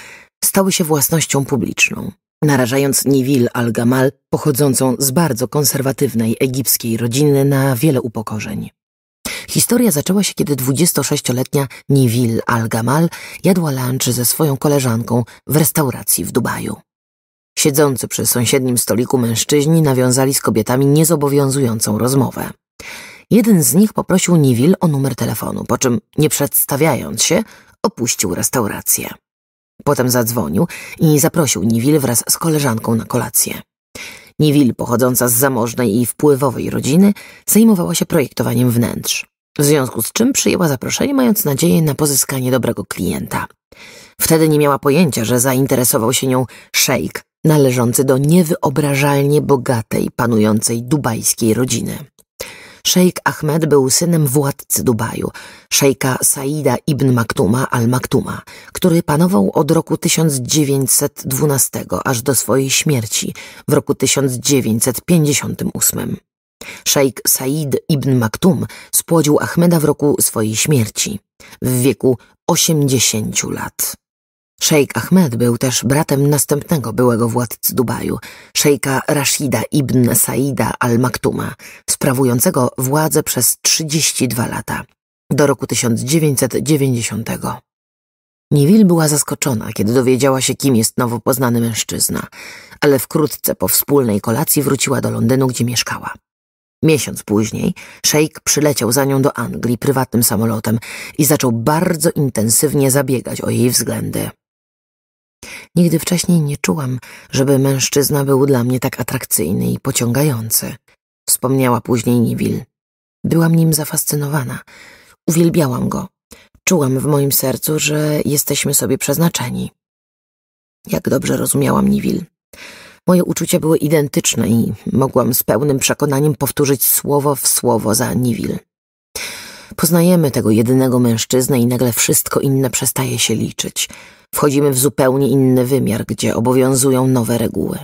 stały się własnością publiczną, narażając Nivil al-Gamal, pochodzącą z bardzo konserwatywnej egipskiej rodziny, na wiele upokorzeń. Historia zaczęła się, kiedy 26-letnia Nivil al-Gamal jadła lunch ze swoją koleżanką w restauracji w Dubaju. Siedzący przy sąsiednim stoliku mężczyźni nawiązali z kobietami niezobowiązującą rozmowę. Jeden z nich poprosił Nivil o numer telefonu, po czym, nie przedstawiając się, opuścił restaurację. Potem zadzwonił i zaprosił Nivil wraz z koleżanką na kolację. Nivil, pochodząca z zamożnej i wpływowej rodziny, zajmowała się projektowaniem wnętrz, w związku z czym przyjęła zaproszenie, mając nadzieję na pozyskanie dobrego klienta. Wtedy nie miała pojęcia, że zainteresował się nią szejk należący do niewyobrażalnie bogatej, panującej dubajskiej rodziny. Szejk Ahmed był synem władcy Dubaju, szejka Saida ibn Maktuma al-Maktuma, który panował od roku 1912 aż do swojej śmierci w roku 1958. Szejk Said ibn Maktum spłodził Ahmeda w roku swojej śmierci, w wieku 80 lat. Szejk Ahmed był też bratem następnego byłego władcy Dubaju, szejka Rashida ibn Saida al-Maktuma, sprawującego władzę przez 32 lata, do roku 1990. Niewil była zaskoczona, kiedy dowiedziała się, kim jest nowo poznany mężczyzna, ale wkrótce po wspólnej kolacji wróciła do Londynu, gdzie mieszkała. Miesiąc później szejk przyleciał za nią do Anglii prywatnym samolotem i zaczął bardzo intensywnie zabiegać o jej względy. Nigdy wcześniej nie czułam, żeby mężczyzna był dla mnie tak atrakcyjny i pociągający, wspomniała później Nivil. Byłam nim zafascynowana. Uwielbiałam go. Czułam w moim sercu, że jesteśmy sobie przeznaczeni. Jak dobrze rozumiałam Nivil. Moje uczucia były identyczne i mogłam z pełnym przekonaniem powtórzyć słowo w słowo za Nivil. Poznajemy tego jedynego mężczyznę i nagle wszystko inne przestaje się liczyć – wchodzimy w zupełnie inny wymiar, gdzie obowiązują nowe reguły.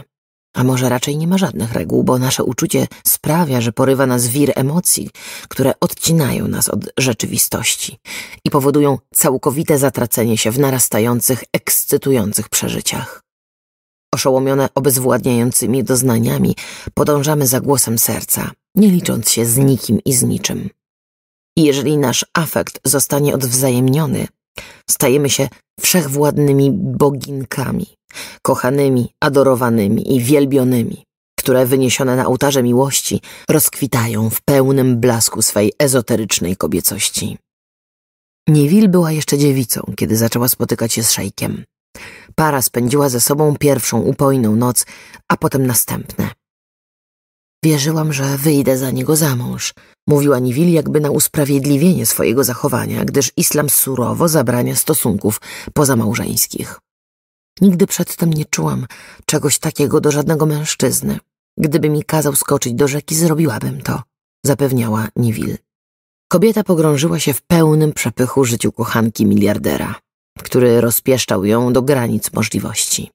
A może raczej nie ma żadnych reguł, bo nasze uczucie sprawia, że porywa nas wir emocji, które odcinają nas od rzeczywistości i powodują całkowite zatracenie się w narastających, ekscytujących przeżyciach. Oszołomione obezwładniającymi doznaniami, podążamy za głosem serca, nie licząc się z nikim i z niczym. I jeżeli nasz afekt zostanie odwzajemniony, Stajemy się wszechwładnymi boginkami, kochanymi, adorowanymi i wielbionymi, które wyniesione na ołtarze miłości rozkwitają w pełnym blasku swej ezoterycznej kobiecości. Niewil była jeszcze dziewicą, kiedy zaczęła spotykać się z szejkiem. Para spędziła ze sobą pierwszą upojną noc, a potem następne. Wierzyłam, że wyjdę za niego za mąż, Mówiła Niwil jakby na usprawiedliwienie swojego zachowania, gdyż islam surowo zabrania stosunków pozamałżeńskich. Nigdy przedtem nie czułam czegoś takiego do żadnego mężczyzny. Gdyby mi kazał skoczyć do rzeki, zrobiłabym to, zapewniała Niwil. Kobieta pogrążyła się w pełnym przepychu życiu kochanki miliardera, który rozpieszczał ją do granic możliwości.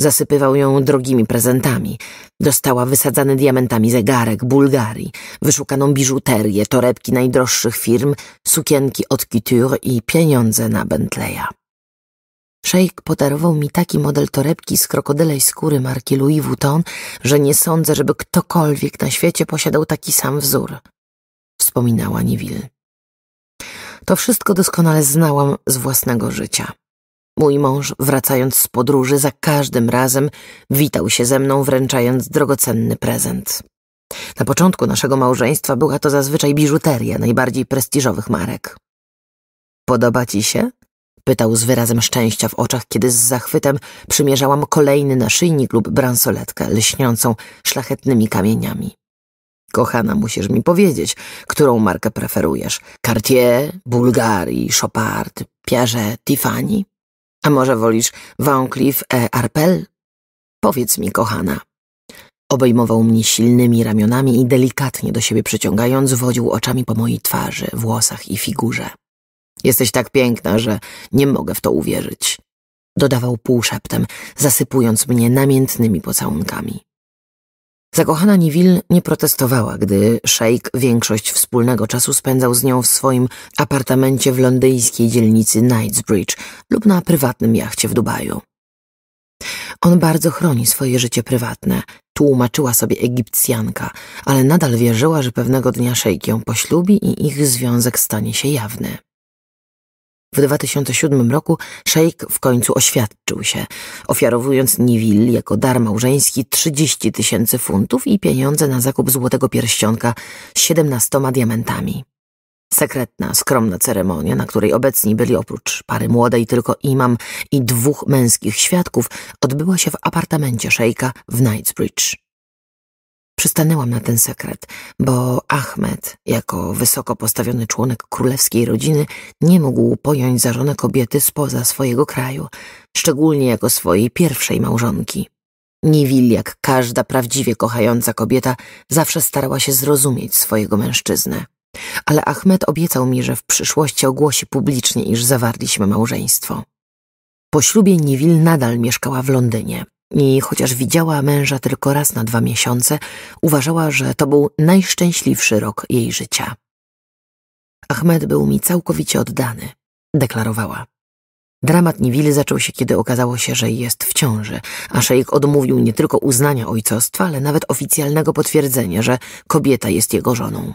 Zasypywał ją drogimi prezentami. Dostała wysadzany diamentami zegarek Bułgarii, wyszukaną biżuterię, torebki najdroższych firm, sukienki od couture i pieniądze na Bentleya. Szejk podarował mi taki model torebki z krokodylej skóry marki Louis Vuitton, że nie sądzę, żeby ktokolwiek na świecie posiadał taki sam wzór. Wspominała Niwil. To wszystko doskonale znałam z własnego życia. Mój mąż, wracając z podróży, za każdym razem witał się ze mną, wręczając drogocenny prezent. Na początku naszego małżeństwa była to zazwyczaj biżuteria najbardziej prestiżowych marek. Podoba ci się? Pytał z wyrazem szczęścia w oczach, kiedy z zachwytem przymierzałam kolejny naszyjnik lub bransoletkę lśniącą szlachetnymi kamieniami. Kochana, musisz mi powiedzieć, którą markę preferujesz? Cartier, Bulgari, Chopard, Piaget, Tiffany? A może wolisz Van Cleef e Arpel? Powiedz mi, kochana. Obejmował mnie silnymi ramionami i delikatnie do siebie przyciągając, wodził oczami po mojej twarzy, włosach i figurze. Jesteś tak piękna, że nie mogę w to uwierzyć. Dodawał półszeptem, zasypując mnie namiętnymi pocałunkami. Zakochana Niwil nie protestowała, gdy szejk większość wspólnego czasu spędzał z nią w swoim apartamencie w londyńskiej dzielnicy Knightsbridge lub na prywatnym jachcie w Dubaju. On bardzo chroni swoje życie prywatne, tłumaczyła sobie Egipcjanka, ale nadal wierzyła, że pewnego dnia szejk ją poślubi i ich związek stanie się jawny. W 2007 roku szejk w końcu oświadczył się, ofiarowując Niwil jako dar małżeński 30 tysięcy funtów i pieniądze na zakup złotego pierścionka z 17 diamentami. Sekretna, skromna ceremonia, na której obecni byli oprócz pary młodej tylko imam i dwóch męskich świadków, odbyła się w apartamencie szejka w Knightsbridge. Przystanęłam na ten sekret, bo Ahmed, jako wysoko postawiony członek królewskiej rodziny, nie mógł pojąć za żonę kobiety spoza swojego kraju, szczególnie jako swojej pierwszej małżonki. Niwil, jak każda prawdziwie kochająca kobieta, zawsze starała się zrozumieć swojego mężczyznę. Ale Ahmed obiecał mi, że w przyszłości ogłosi publicznie, iż zawarliśmy małżeństwo. Po ślubie Niwil nadal mieszkała w Londynie, i chociaż widziała męża tylko raz na dwa miesiące, uważała, że to był najszczęśliwszy rok jej życia. Ahmed był mi całkowicie oddany, deklarowała. Dramat Niwili zaczął się, kiedy okazało się, że jest w ciąży, a szejk odmówił nie tylko uznania ojcostwa, ale nawet oficjalnego potwierdzenia, że kobieta jest jego żoną.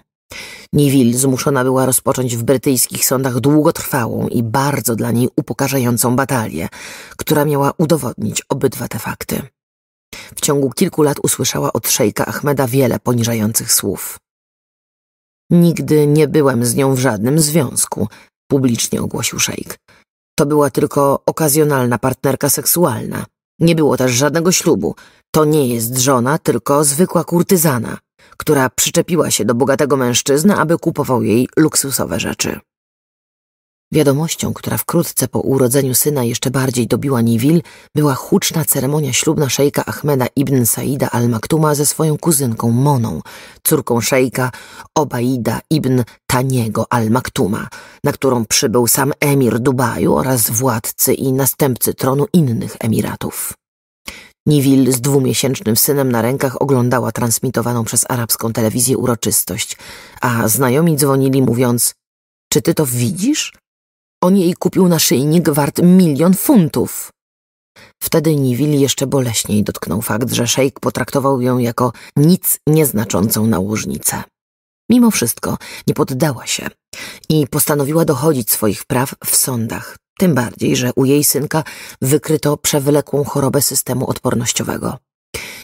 Niwil zmuszona była rozpocząć w brytyjskich sądach długotrwałą i bardzo dla niej upokarzającą batalię, która miała udowodnić obydwa te fakty. W ciągu kilku lat usłyszała od szejka Ahmeda wiele poniżających słów. Nigdy nie byłem z nią w żadnym związku, publicznie ogłosił szejk. To była tylko okazjonalna partnerka seksualna. Nie było też żadnego ślubu. To nie jest żona, tylko zwykła kurtyzana która przyczepiła się do bogatego mężczyzny, aby kupował jej luksusowe rzeczy. Wiadomością, która wkrótce po urodzeniu syna jeszcze bardziej dobiła Niwil, była huczna ceremonia ślubna szejka Ahmeda ibn Saida al-Maktuma ze swoją kuzynką Moną, córką szejka Obaida ibn Taniego al-Maktuma, na którą przybył sam emir Dubaju oraz władcy i następcy tronu innych emiratów. Nivil z dwumiesięcznym synem na rękach oglądała transmitowaną przez arabską telewizję uroczystość, a znajomi dzwonili mówiąc – czy ty to widzisz? On jej kupił naszyjnik wart milion funtów. Wtedy Nivil jeszcze boleśniej dotknął fakt, że szejk potraktował ją jako nic nieznaczącą nałożnicę. Mimo wszystko nie poddała się i postanowiła dochodzić swoich praw w sądach, tym bardziej, że u jej synka wykryto przewlekłą chorobę systemu odpornościowego.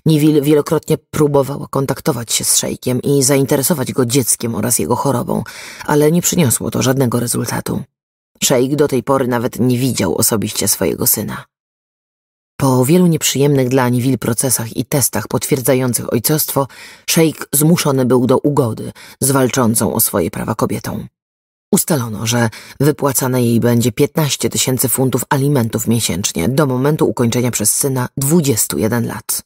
Niwil wielokrotnie próbowała kontaktować się z szejkiem i zainteresować go dzieckiem oraz jego chorobą, ale nie przyniosło to żadnego rezultatu. Szejk do tej pory nawet nie widział osobiście swojego syna. Po wielu nieprzyjemnych dla Niwil procesach i testach potwierdzających ojcostwo, szejk zmuszony był do ugody z walczącą o swoje prawa kobietą. Ustalono, że wypłacane jej będzie 15 tysięcy funtów alimentów miesięcznie do momentu ukończenia przez syna 21 lat.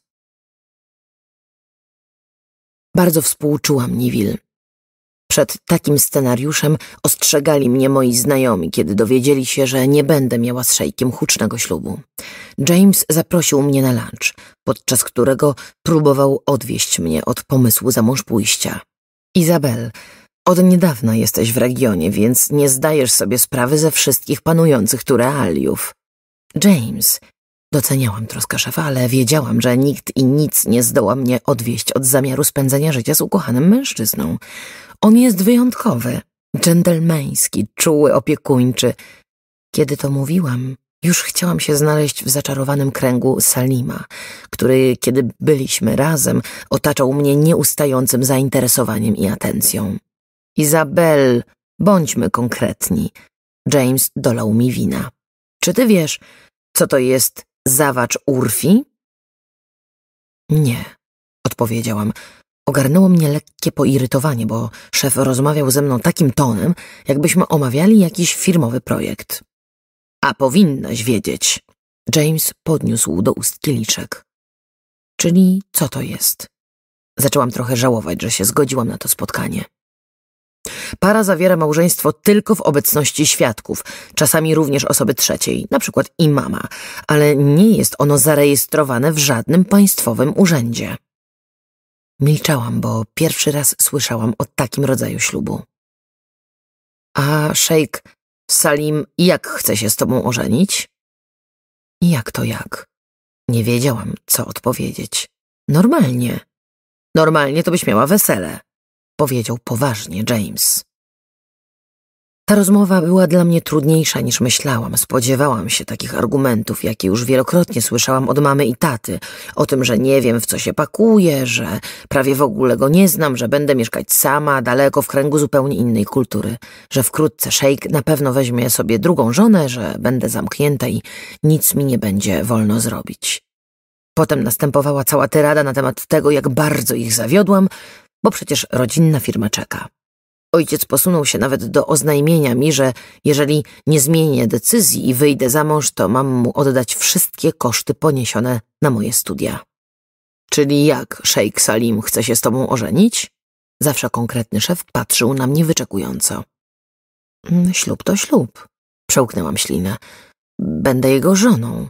Bardzo współczułam Niwil. Przed takim scenariuszem ostrzegali mnie moi znajomi, kiedy dowiedzieli się, że nie będę miała z szejkiem hucznego ślubu. James zaprosił mnie na lunch, podczas którego próbował odwieść mnie od pomysłu za mąż pójścia. Izabel od niedawna jesteś w regionie, więc nie zdajesz sobie sprawy ze wszystkich panujących tu realiów. James, doceniałam troskę szefa, ale wiedziałam, że nikt i nic nie zdoła mnie odwieść od zamiaru spędzenia życia z ukochanym mężczyzną. On jest wyjątkowy, dżentelmeński, czuły, opiekuńczy. Kiedy to mówiłam, już chciałam się znaleźć w zaczarowanym kręgu Salima, który, kiedy byliśmy razem, otaczał mnie nieustającym zainteresowaniem i atencją. Izabel, bądźmy konkretni. James dolał mi wina. Czy ty wiesz, co to jest zawacz Urfi? Nie, odpowiedziałam. Ogarnęło mnie lekkie poirytowanie, bo szef rozmawiał ze mną takim tonem, jakbyśmy omawiali jakiś firmowy projekt. A powinnaś wiedzieć. James podniósł do ust kieliczek. Czyli co to jest? Zaczęłam trochę żałować, że się zgodziłam na to spotkanie para zawiera małżeństwo tylko w obecności świadków, czasami również osoby trzeciej, np. imama, ale nie jest ono zarejestrowane w żadnym państwowym urzędzie. Milczałam, bo pierwszy raz słyszałam o takim rodzaju ślubu. A szejk Salim jak chce się z tobą ożenić? Jak to jak? Nie wiedziałam, co odpowiedzieć. Normalnie. Normalnie to byś miała wesele powiedział poważnie James. Ta rozmowa była dla mnie trudniejsza niż myślałam. Spodziewałam się takich argumentów, jakie już wielokrotnie słyszałam od mamy i taty. O tym, że nie wiem, w co się pakuje, że prawie w ogóle go nie znam, że będę mieszkać sama, daleko, w kręgu zupełnie innej kultury. Że wkrótce szejk na pewno weźmie sobie drugą żonę, że będę zamknięta i nic mi nie będzie wolno zrobić. Potem następowała cała tyrada na temat tego, jak bardzo ich zawiodłam, bo przecież rodzinna firma czeka. Ojciec posunął się nawet do oznajmienia mi, że jeżeli nie zmienię decyzji i wyjdę za mąż, to mam mu oddać wszystkie koszty poniesione na moje studia. Czyli jak szejk Salim chce się z tobą ożenić? Zawsze konkretny szef patrzył na mnie wyczekująco. Mm, ślub to ślub. Przełknęłam ślinę. Będę jego żoną.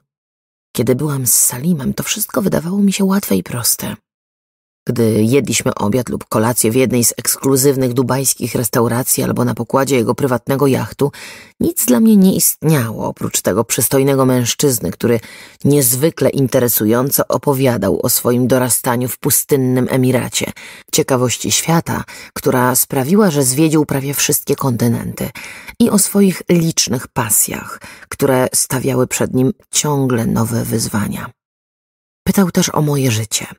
Kiedy byłam z Salimem, to wszystko wydawało mi się łatwe i proste. Gdy jedliśmy obiad lub kolację w jednej z ekskluzywnych dubajskich restauracji albo na pokładzie jego prywatnego jachtu, nic dla mnie nie istniało oprócz tego przystojnego mężczyzny, który niezwykle interesująco opowiadał o swoim dorastaniu w pustynnym Emiracie, ciekawości świata, która sprawiła, że zwiedził prawie wszystkie kontynenty i o swoich licznych pasjach, które stawiały przed nim ciągle nowe wyzwania. Pytał też o moje życie –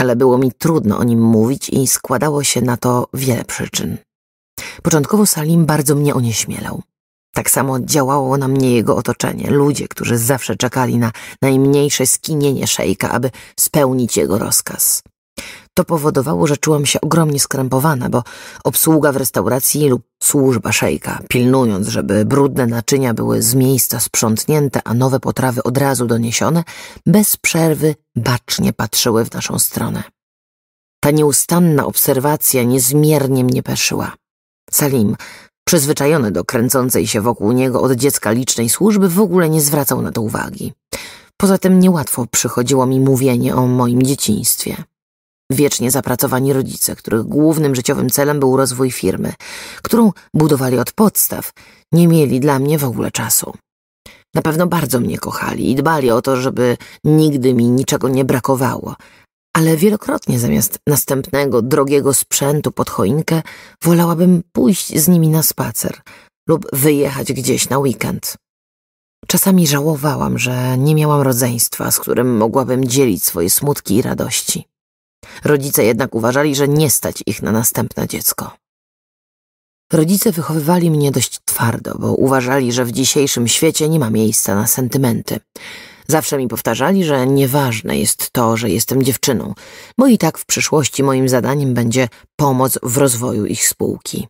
ale było mi trudno o nim mówić i składało się na to wiele przyczyn. Początkowo Salim bardzo mnie onieśmielał. Tak samo działało na mnie jego otoczenie, ludzie, którzy zawsze czekali na najmniejsze skinienie szejka, aby spełnić jego rozkaz. To powodowało, że czułam się ogromnie skrępowana, bo obsługa w restauracji lub służba szejka, pilnując, żeby brudne naczynia były z miejsca sprzątnięte, a nowe potrawy od razu doniesione, bez przerwy bacznie patrzyły w naszą stronę. Ta nieustanna obserwacja niezmiernie mnie peszyła. Salim, przyzwyczajony do kręcącej się wokół niego od dziecka licznej służby, w ogóle nie zwracał na to uwagi. Poza tym niełatwo przychodziło mi mówienie o moim dzieciństwie. Wiecznie zapracowani rodzice, których głównym życiowym celem był rozwój firmy, którą budowali od podstaw, nie mieli dla mnie w ogóle czasu. Na pewno bardzo mnie kochali i dbali o to, żeby nigdy mi niczego nie brakowało, ale wielokrotnie zamiast następnego drogiego sprzętu pod choinkę wolałabym pójść z nimi na spacer lub wyjechać gdzieś na weekend. Czasami żałowałam, że nie miałam rodzeństwa, z którym mogłabym dzielić swoje smutki i radości. Rodzice jednak uważali, że nie stać ich na następne dziecko. Rodzice wychowywali mnie dość twardo, bo uważali, że w dzisiejszym świecie nie ma miejsca na sentymenty. Zawsze mi powtarzali, że nieważne jest to, że jestem dziewczyną, bo i tak w przyszłości moim zadaniem będzie pomoc w rozwoju ich spółki.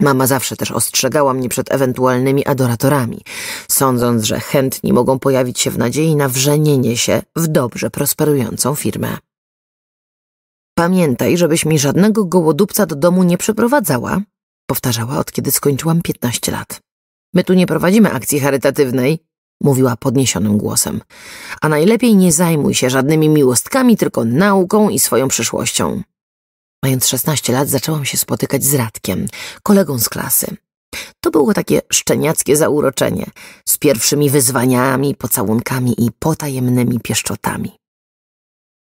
Mama zawsze też ostrzegała mnie przed ewentualnymi adoratorami, sądząc, że chętni mogą pojawić się w nadziei na wrzenienie się w dobrze prosperującą firmę. Pamiętaj, żebyś mi żadnego gołodupca do domu nie przeprowadzała, powtarzała od kiedy skończyłam piętnaście lat. My tu nie prowadzimy akcji charytatywnej, mówiła podniesionym głosem. A najlepiej nie zajmuj się żadnymi miłostkami, tylko nauką i swoją przyszłością. Mając 16 lat zaczęłam się spotykać z Radkiem, kolegą z klasy. To było takie szczeniackie zauroczenie, z pierwszymi wyzwaniami, pocałunkami i potajemnymi pieszczotami.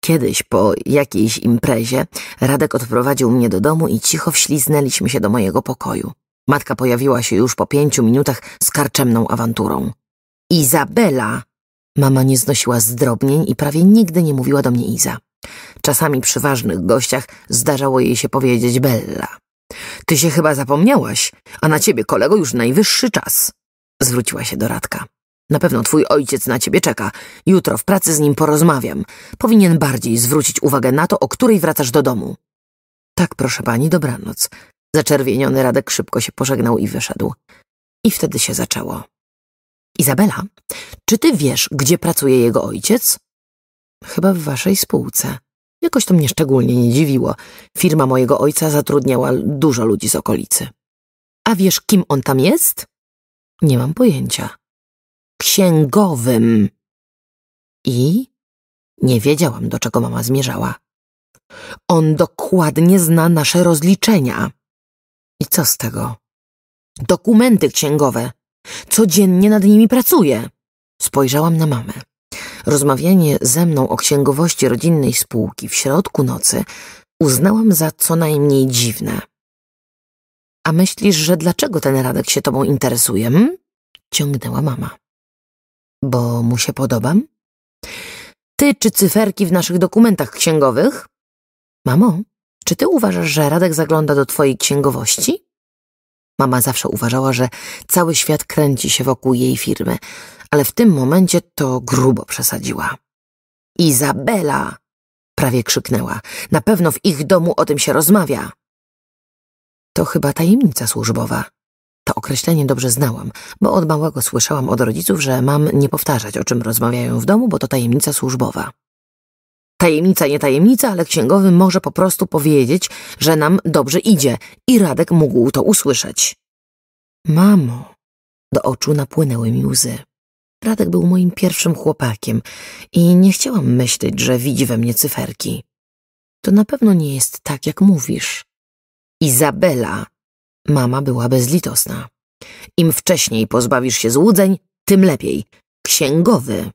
Kiedyś po jakiejś imprezie Radek odprowadził mnie do domu i cicho wśliznęliśmy się do mojego pokoju. Matka pojawiła się już po pięciu minutach z karczemną awanturą. Izabela! Mama nie znosiła zdrobnień i prawie nigdy nie mówiła do mnie Iza. Czasami przy ważnych gościach zdarzało jej się powiedzieć Bella. Ty się chyba zapomniałaś, a na ciebie kolego już najwyższy czas. Zwróciła się do Radka. Na pewno twój ojciec na ciebie czeka. Jutro w pracy z nim porozmawiam. Powinien bardziej zwrócić uwagę na to, o której wracasz do domu. Tak, proszę pani, dobranoc. Zaczerwieniony Radek szybko się pożegnał i wyszedł. I wtedy się zaczęło. Izabela, czy ty wiesz, gdzie pracuje jego ojciec? Chyba w waszej spółce. Jakoś to mnie szczególnie nie dziwiło. Firma mojego ojca zatrudniała dużo ludzi z okolicy. A wiesz, kim on tam jest? Nie mam pojęcia księgowym. I nie wiedziałam, do czego mama zmierzała. On dokładnie zna nasze rozliczenia. I co z tego? Dokumenty księgowe. Codziennie nad nimi pracuje. Spojrzałam na mamę. Rozmawianie ze mną o księgowości rodzinnej spółki w środku nocy uznałam za co najmniej dziwne. A myślisz, że dlaczego ten Radek się tobą interesuje? Hmm? Ciągnęła mama. Bo mu się podobam? Ty czy cyferki w naszych dokumentach księgowych? Mamo, czy ty uważasz, że Radek zagląda do twojej księgowości? Mama zawsze uważała, że cały świat kręci się wokół jej firmy, ale w tym momencie to grubo przesadziła. Izabela! prawie krzyknęła. Na pewno w ich domu o tym się rozmawia. To chyba tajemnica służbowa, to określenie dobrze znałam, bo od małego słyszałam od rodziców, że mam nie powtarzać, o czym rozmawiają w domu, bo to tajemnica służbowa. Tajemnica nie tajemnica, ale księgowy może po prostu powiedzieć, że nam dobrze idzie i Radek mógł to usłyszeć. Mamo, do oczu napłynęły mi łzy. Radek był moim pierwszym chłopakiem i nie chciałam myśleć, że widzi we mnie cyferki. To na pewno nie jest tak, jak mówisz. Izabela, Mama była bezlitosna. Im wcześniej pozbawisz się złudzeń, tym lepiej. Księgowy.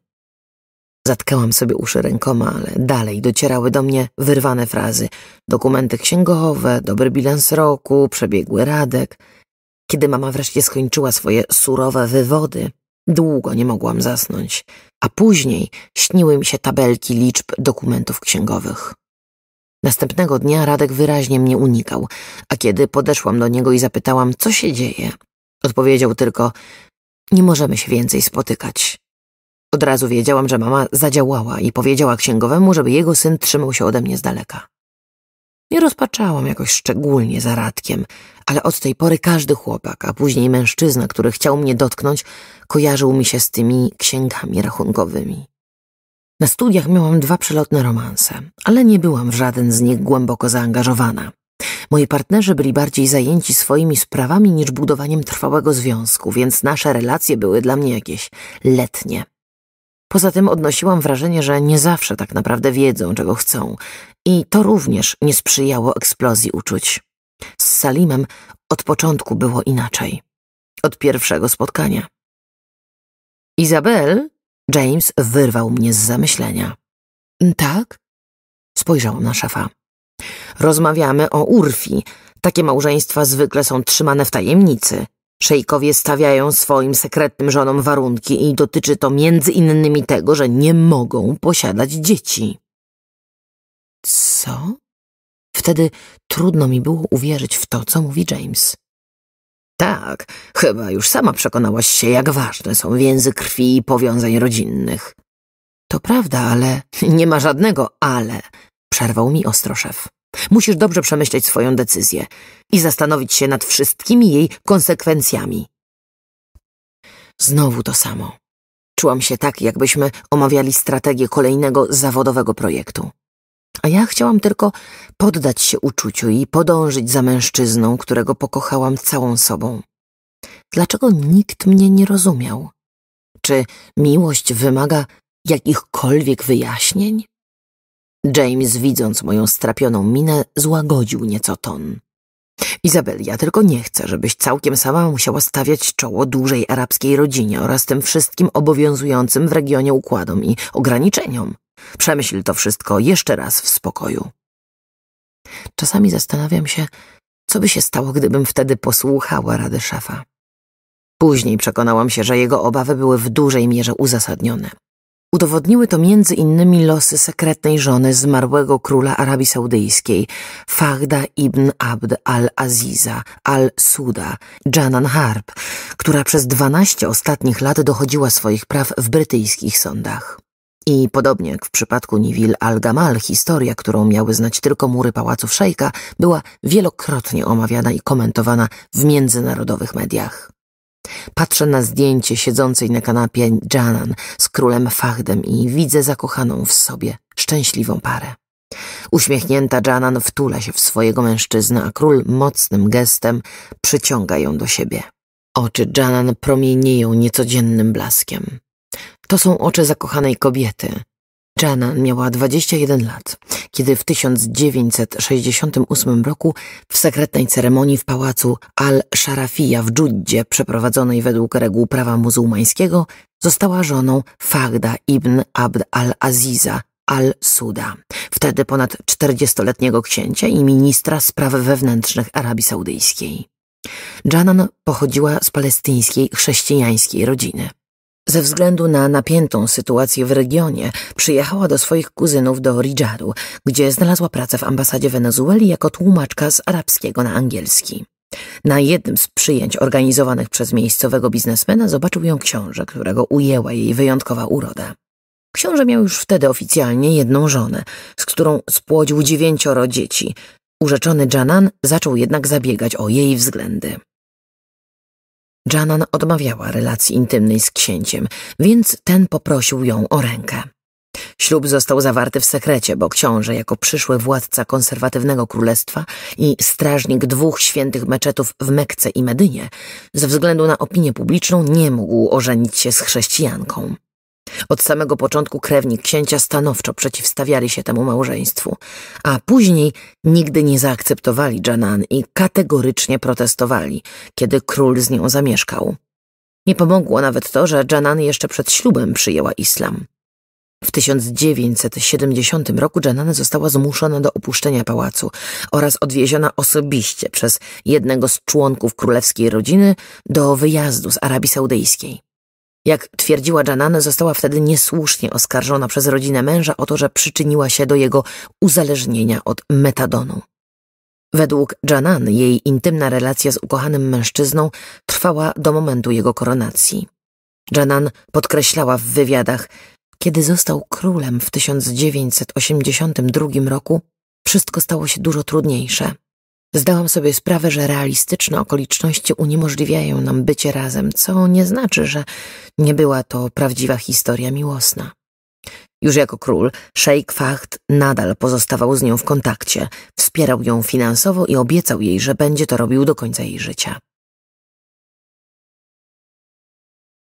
Zatkałam sobie uszy rękoma, ale dalej docierały do mnie wyrwane frazy. Dokumenty księgowe, dobry bilans roku, przebiegły Radek. Kiedy mama wreszcie skończyła swoje surowe wywody, długo nie mogłam zasnąć, a później śniły mi się tabelki liczb dokumentów księgowych. Następnego dnia Radek wyraźnie mnie unikał, a kiedy podeszłam do niego i zapytałam, co się dzieje, odpowiedział tylko, nie możemy się więcej spotykać. Od razu wiedziałam, że mama zadziałała i powiedziała księgowemu, żeby jego syn trzymał się ode mnie z daleka. Nie rozpaczałam jakoś szczególnie za Radkiem, ale od tej pory każdy chłopak, a później mężczyzna, który chciał mnie dotknąć, kojarzył mi się z tymi księgami rachunkowymi. Na studiach miałam dwa przelotne romanse, ale nie byłam w żaden z nich głęboko zaangażowana. Moi partnerzy byli bardziej zajęci swoimi sprawami niż budowaniem trwałego związku, więc nasze relacje były dla mnie jakieś letnie. Poza tym odnosiłam wrażenie, że nie zawsze tak naprawdę wiedzą, czego chcą, i to również nie sprzyjało eksplozji uczuć. Z Salimem od początku było inaczej. Od pierwszego spotkania. Izabel, James wyrwał mnie z zamyślenia. Tak? Spojrzał na szefa. Rozmawiamy o Urfi. Takie małżeństwa zwykle są trzymane w tajemnicy. Szejkowie stawiają swoim sekretnym żonom warunki i dotyczy to między innymi tego, że nie mogą posiadać dzieci. Co? Wtedy trudno mi było uwierzyć w to, co mówi James. Tak, chyba już sama przekonałaś się, jak ważne są więzy krwi i powiązań rodzinnych. To prawda, ale nie ma żadnego ale, przerwał mi ostro szef. Musisz dobrze przemyśleć swoją decyzję i zastanowić się nad wszystkimi jej konsekwencjami. Znowu to samo. Czułam się tak, jakbyśmy omawiali strategię kolejnego zawodowego projektu. A ja chciałam tylko poddać się uczuciu i podążyć za mężczyzną, którego pokochałam całą sobą. Dlaczego nikt mnie nie rozumiał? Czy miłość wymaga jakichkolwiek wyjaśnień? James, widząc moją strapioną minę, złagodził nieco ton. Izabel, ja tylko nie chcę, żebyś całkiem sama musiała stawiać czoło dużej arabskiej rodzinie oraz tym wszystkim obowiązującym w regionie układom i ograniczeniom. Przemyśl to wszystko jeszcze raz w spokoju. Czasami zastanawiam się, co by się stało, gdybym wtedy posłuchała rady szefa. Później przekonałam się, że jego obawy były w dużej mierze uzasadnione. Udowodniły to między innymi losy sekretnej żony zmarłego króla Arabii Saudyjskiej, Fahda ibn Abd al-Aziza al-Suda, Janan Harb, która przez dwanaście ostatnich lat dochodziła swoich praw w brytyjskich sądach. I podobnie jak w przypadku Nivil al-Gamal, historia, którą miały znać tylko mury pałaców szejka, była wielokrotnie omawiana i komentowana w międzynarodowych mediach. Patrzę na zdjęcie siedzącej na kanapie Janan z królem Fahdem i widzę zakochaną w sobie, szczęśliwą parę. Uśmiechnięta Janan wtula się w swojego mężczyznę, a król mocnym gestem przyciąga ją do siebie. Oczy Janan promienieją niecodziennym blaskiem. To są oczy zakochanej kobiety. Janan miała 21 lat, kiedy w 1968 roku w sekretnej ceremonii w pałacu Al-Sharafia w Dżuddzie, przeprowadzonej według reguł prawa muzułmańskiego, została żoną Fagda ibn Abd al-Aziza al-Suda, wtedy ponad 40-letniego księcia i ministra spraw wewnętrznych Arabii Saudyjskiej. Janan pochodziła z palestyńskiej chrześcijańskiej rodziny. Ze względu na napiętą sytuację w regionie przyjechała do swoich kuzynów do Ridżadu, gdzie znalazła pracę w ambasadzie Wenezueli jako tłumaczka z arabskiego na angielski. Na jednym z przyjęć organizowanych przez miejscowego biznesmena zobaczył ją książę, którego ujęła jej wyjątkowa uroda. Książę miał już wtedy oficjalnie jedną żonę, z którą spłodził dziewięcioro dzieci. Urzeczony Janan zaczął jednak zabiegać o jej względy. Janan odmawiała relacji intymnej z księciem, więc ten poprosił ją o rękę. Ślub został zawarty w sekrecie, bo książę jako przyszły władca konserwatywnego królestwa i strażnik dwóch świętych meczetów w Mekce i Medynie, ze względu na opinię publiczną nie mógł ożenić się z chrześcijanką. Od samego początku krewni księcia stanowczo przeciwstawiali się temu małżeństwu, a później nigdy nie zaakceptowali Janan i kategorycznie protestowali, kiedy król z nią zamieszkał. Nie pomogło nawet to, że Janan jeszcze przed ślubem przyjęła islam. W 1970 roku Janan została zmuszona do opuszczenia pałacu oraz odwieziona osobiście przez jednego z członków królewskiej rodziny do wyjazdu z Arabii Saudyjskiej. Jak twierdziła Janane, została wtedy niesłusznie oskarżona przez rodzinę męża o to, że przyczyniła się do jego uzależnienia od metadonu. Według Janan jej intymna relacja z ukochanym mężczyzną trwała do momentu jego koronacji. Janan podkreślała w wywiadach, kiedy został królem w 1982 roku, wszystko stało się dużo trudniejsze. Zdałam sobie sprawę, że realistyczne okoliczności uniemożliwiają nam bycie razem, co nie znaczy, że nie była to prawdziwa historia miłosna. Już jako król, szejk Fahd nadal pozostawał z nią w kontakcie, wspierał ją finansowo i obiecał jej, że będzie to robił do końca jej życia.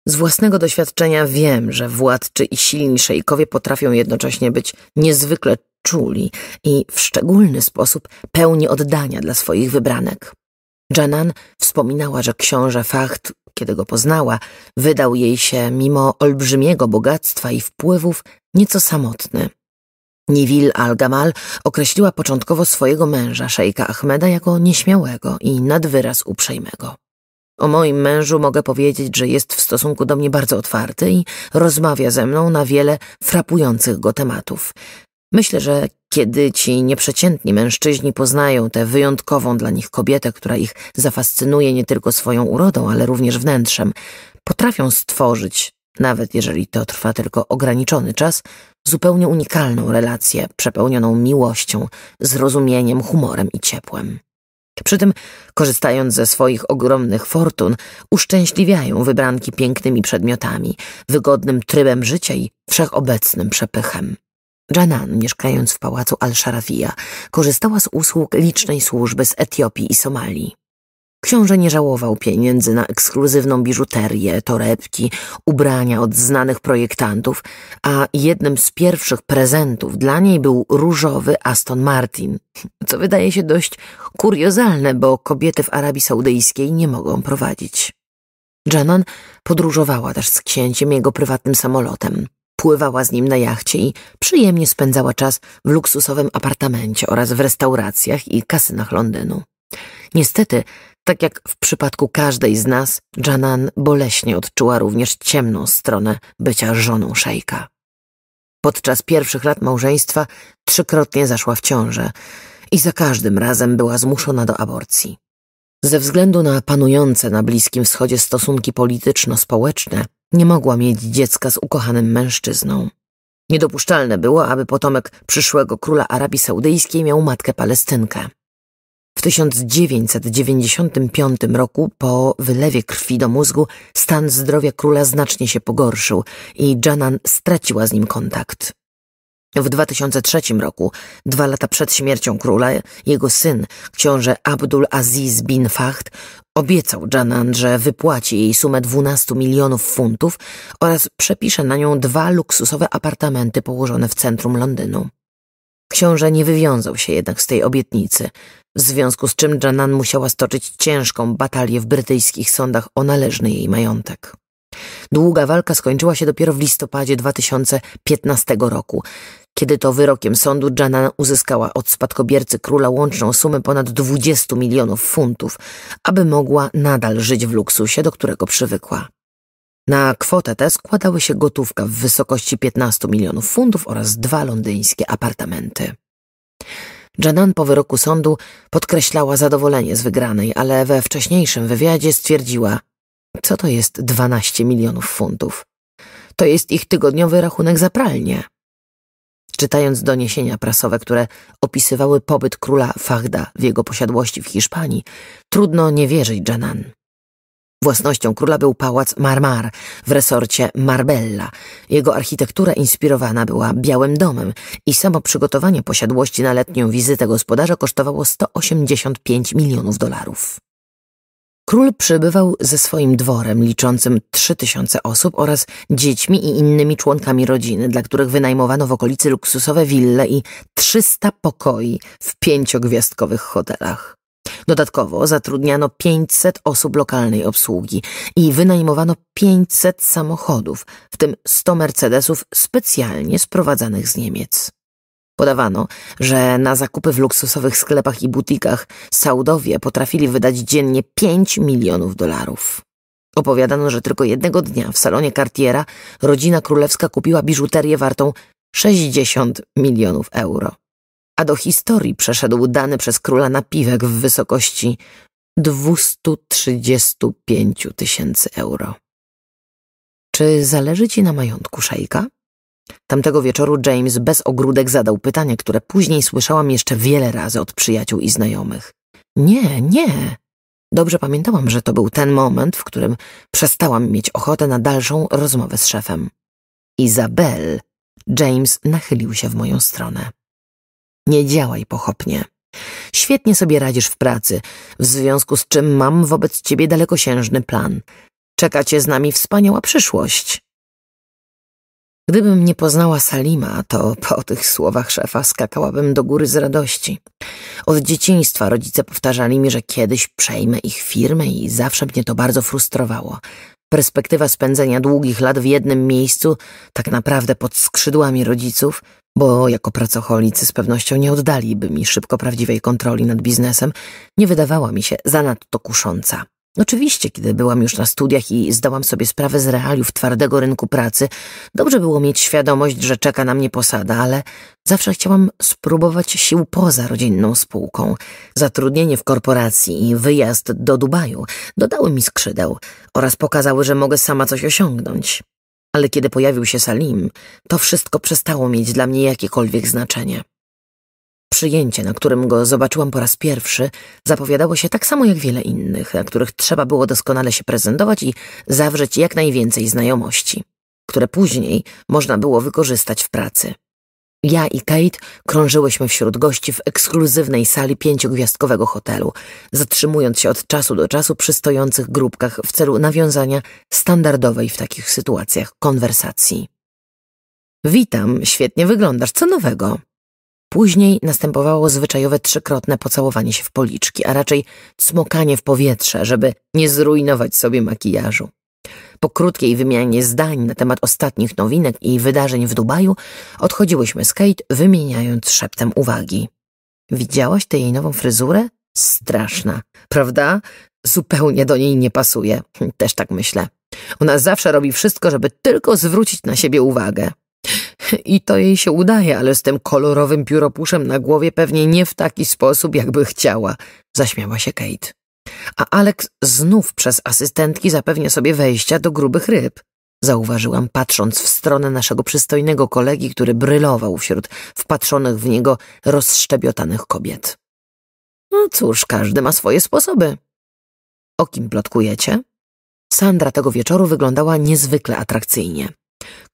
Z własnego doświadczenia wiem, że władczy i silni szejkowie potrafią jednocześnie być niezwykle czuli i w szczególny sposób pełni oddania dla swoich wybranek. Janan wspominała, że książę Facht, kiedy go poznała, wydał jej się, mimo olbrzymiego bogactwa i wpływów, nieco samotny. Nivil al-Gamal określiła początkowo swojego męża, szejka Ahmeda, jako nieśmiałego i nadwyraz uprzejmego. O moim mężu mogę powiedzieć, że jest w stosunku do mnie bardzo otwarty i rozmawia ze mną na wiele frapujących go tematów. Myślę, że kiedy ci nieprzeciętni mężczyźni poznają tę wyjątkową dla nich kobietę, która ich zafascynuje nie tylko swoją urodą, ale również wnętrzem, potrafią stworzyć, nawet jeżeli to trwa tylko ograniczony czas, zupełnie unikalną relację przepełnioną miłością, zrozumieniem, humorem i ciepłem. Przy tym, korzystając ze swoich ogromnych fortun, uszczęśliwiają wybranki pięknymi przedmiotami, wygodnym trybem życia i wszechobecnym przepychem. Janan, mieszkając w pałacu Al-Sharafia, korzystała z usług licznej służby z Etiopii i Somalii. Książę nie żałował pieniędzy na ekskluzywną biżuterię, torebki, ubrania od znanych projektantów, a jednym z pierwszych prezentów dla niej był różowy Aston Martin, co wydaje się dość kuriozalne, bo kobiety w Arabii Saudyjskiej nie mogą prowadzić. Janan podróżowała też z księciem jego prywatnym samolotem. Pływała z nim na jachcie i przyjemnie spędzała czas w luksusowym apartamencie oraz w restauracjach i kasynach Londynu. Niestety, tak jak w przypadku każdej z nas, Janan boleśnie odczuła również ciemną stronę bycia żoną szejka. Podczas pierwszych lat małżeństwa trzykrotnie zaszła w ciążę i za każdym razem była zmuszona do aborcji. Ze względu na panujące na Bliskim Wschodzie stosunki polityczno-społeczne, nie mogła mieć dziecka z ukochanym mężczyzną. Niedopuszczalne było, aby potomek przyszłego króla Arabii Saudyjskiej miał matkę Palestynkę. W 1995 roku po wylewie krwi do mózgu stan zdrowia króla znacznie się pogorszył i Janan straciła z nim kontakt. W 2003 roku, dwa lata przed śmiercią króla, jego syn, książę Abdul Aziz bin Fahd, Obiecał Janan, że wypłaci jej sumę 12 milionów funtów oraz przepisze na nią dwa luksusowe apartamenty położone w centrum Londynu. Książę nie wywiązał się jednak z tej obietnicy, w związku z czym Janan musiała stoczyć ciężką batalię w brytyjskich sądach o należny jej majątek. Długa walka skończyła się dopiero w listopadzie 2015 roku, kiedy to wyrokiem sądu Janan uzyskała od spadkobiercy króla łączną sumę ponad 20 milionów funtów, aby mogła nadal żyć w luksusie, do którego przywykła. Na kwotę tę składały się gotówka w wysokości 15 milionów funtów oraz dwa londyńskie apartamenty. Janan po wyroku sądu podkreślała zadowolenie z wygranej, ale we wcześniejszym wywiadzie stwierdziła, co to jest 12 milionów funtów? To jest ich tygodniowy rachunek za pralnię. Czytając doniesienia prasowe, które opisywały pobyt króla Fachda w jego posiadłości w Hiszpanii, trudno nie wierzyć Janan. Własnością króla był pałac Marmar w resorcie Marbella. Jego architektura inspirowana była Białym Domem i samo przygotowanie posiadłości na letnią wizytę gospodarza kosztowało 185 milionów dolarów. Król przybywał ze swoim dworem liczącym trzy tysiące osób oraz dziećmi i innymi członkami rodziny, dla których wynajmowano w okolicy luksusowe wille i trzysta pokoi w pięciogwiazdkowych hotelach. Dodatkowo zatrudniano 500 osób lokalnej obsługi i wynajmowano 500 samochodów, w tym 100 Mercedesów specjalnie sprowadzanych z Niemiec. Podawano, że na zakupy w luksusowych sklepach i butikach Saudowie potrafili wydać dziennie 5 milionów dolarów. Opowiadano, że tylko jednego dnia w salonie Cartiera rodzina królewska kupiła biżuterię wartą 60 milionów euro. A do historii przeszedł dany przez króla napiwek w wysokości 235 tysięcy euro. Czy zależy ci na majątku szejka? Tamtego wieczoru James bez ogródek zadał pytanie, które później słyszałam jeszcze wiele razy od przyjaciół i znajomych. Nie, nie. Dobrze pamiętałam, że to był ten moment, w którym przestałam mieć ochotę na dalszą rozmowę z szefem. Izabel, James nachylił się w moją stronę. Nie działaj pochopnie. Świetnie sobie radzisz w pracy, w związku z czym mam wobec ciebie dalekosiężny plan. Czeka cię z nami wspaniała przyszłość. Gdybym nie poznała Salima, to po tych słowach szefa skakałabym do góry z radości. Od dzieciństwa rodzice powtarzali mi, że kiedyś przejmę ich firmę i zawsze mnie to bardzo frustrowało. Perspektywa spędzenia długich lat w jednym miejscu, tak naprawdę pod skrzydłami rodziców, bo jako pracocholicy z pewnością nie oddaliby mi szybko prawdziwej kontroli nad biznesem, nie wydawała mi się zanadto kusząca. Oczywiście, kiedy byłam już na studiach i zdałam sobie sprawę z realiów twardego rynku pracy, dobrze było mieć świadomość, że czeka na mnie posada, ale zawsze chciałam spróbować sił poza rodzinną spółką. Zatrudnienie w korporacji i wyjazd do Dubaju dodały mi skrzydeł oraz pokazały, że mogę sama coś osiągnąć. Ale kiedy pojawił się Salim, to wszystko przestało mieć dla mnie jakiekolwiek znaczenie. Przyjęcie, na którym go zobaczyłam po raz pierwszy, zapowiadało się tak samo jak wiele innych, na których trzeba było doskonale się prezentować i zawrzeć jak najwięcej znajomości, które później można było wykorzystać w pracy. Ja i Kate krążyłyśmy wśród gości w ekskluzywnej sali pięciogwiazdkowego hotelu, zatrzymując się od czasu do czasu przy stojących grupkach w celu nawiązania standardowej w takich sytuacjach konwersacji. Witam, świetnie wyglądasz, co nowego? Później następowało zwyczajowe trzykrotne pocałowanie się w policzki, a raczej smokanie w powietrze, żeby nie zrujnować sobie makijażu. Po krótkiej wymianie zdań na temat ostatnich nowinek i wydarzeń w Dubaju odchodziłyśmy z Kate, wymieniając szeptem uwagi. Widziałaś tę jej nową fryzurę? Straszna, prawda? Zupełnie do niej nie pasuje. Też tak myślę. Ona zawsze robi wszystko, żeby tylko zwrócić na siebie uwagę. I to jej się udaje, ale z tym kolorowym pióropuszem na głowie pewnie nie w taki sposób, jakby chciała, zaśmiała się Kate. A Alex znów przez asystentki zapewnia sobie wejścia do grubych ryb. Zauważyłam, patrząc w stronę naszego przystojnego kolegi, który brylował wśród wpatrzonych w niego rozszczebiotanych kobiet. No cóż, każdy ma swoje sposoby. O kim plotkujecie? Sandra tego wieczoru wyglądała niezwykle atrakcyjnie.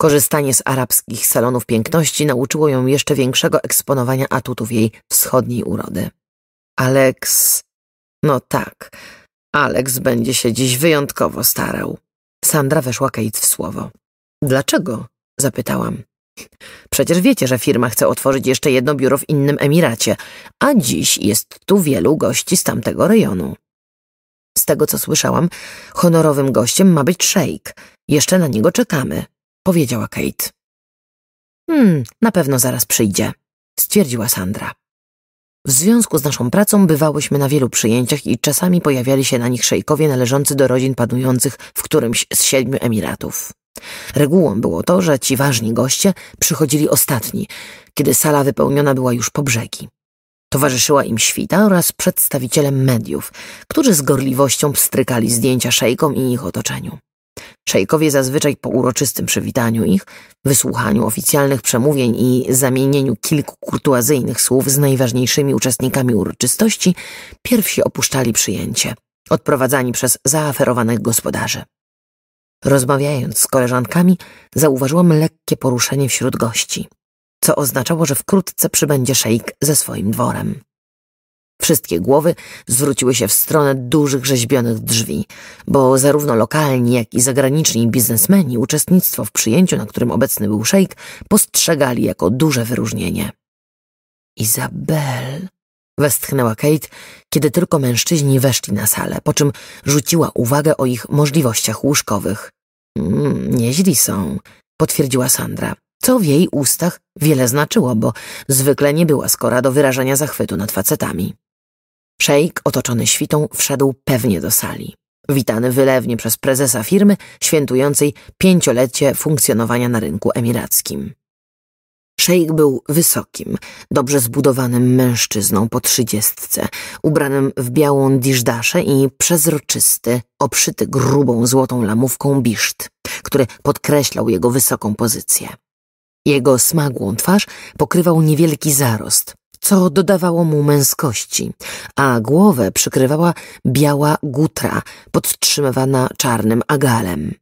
Korzystanie z arabskich salonów piękności nauczyło ją jeszcze większego eksponowania atutów jej wschodniej urody. Alex... No tak, Alex będzie się dziś wyjątkowo starał. Sandra weszła Kate w słowo. Dlaczego? zapytałam. Przecież wiecie, że firma chce otworzyć jeszcze jedno biuro w innym Emiracie, a dziś jest tu wielu gości z tamtego rejonu. Z tego, co słyszałam, honorowym gościem ma być szejk. Jeszcze na niego czekamy powiedziała Kate. Hmm, na pewno zaraz przyjdzie, stwierdziła Sandra. W związku z naszą pracą bywałyśmy na wielu przyjęciach i czasami pojawiali się na nich szejkowie należący do rodzin panujących w którymś z siedmiu emiratów. Regułą było to, że ci ważni goście przychodzili ostatni, kiedy sala wypełniona była już po brzegi. Towarzyszyła im świta oraz przedstawiciele mediów, którzy z gorliwością pstrykali zdjęcia szejkom i ich otoczeniu. Szejkowie zazwyczaj po uroczystym przywitaniu ich, wysłuchaniu oficjalnych przemówień i zamienieniu kilku kurtuazyjnych słów z najważniejszymi uczestnikami uroczystości, pierwsi opuszczali przyjęcie, odprowadzani przez zaaferowanych gospodarzy. Rozmawiając z koleżankami, zauważyłam lekkie poruszenie wśród gości, co oznaczało, że wkrótce przybędzie szejk ze swoim dworem. Wszystkie głowy zwróciły się w stronę dużych rzeźbionych drzwi, bo zarówno lokalni, jak i zagraniczni biznesmeni uczestnictwo w przyjęciu, na którym obecny był szejk, postrzegali jako duże wyróżnienie. Izabel, westchnęła Kate, kiedy tylko mężczyźni weszli na salę, po czym rzuciła uwagę o ich możliwościach łóżkowych. Mm, nieźli są, potwierdziła Sandra co w jej ustach wiele znaczyło, bo zwykle nie była skora do wyrażania zachwytu nad facetami. Szejk, otoczony świtą, wszedł pewnie do sali. Witany wylewnie przez prezesa firmy świętującej pięciolecie funkcjonowania na rynku emirackim. Szejk był wysokim, dobrze zbudowanym mężczyzną po trzydziestce, ubranym w białą diżdaszę i przezroczysty, obszyty grubą złotą lamówką biszt, który podkreślał jego wysoką pozycję. Jego smagłą twarz pokrywał niewielki zarost, co dodawało mu męskości, a głowę przykrywała biała gutra podtrzymywana czarnym agalem.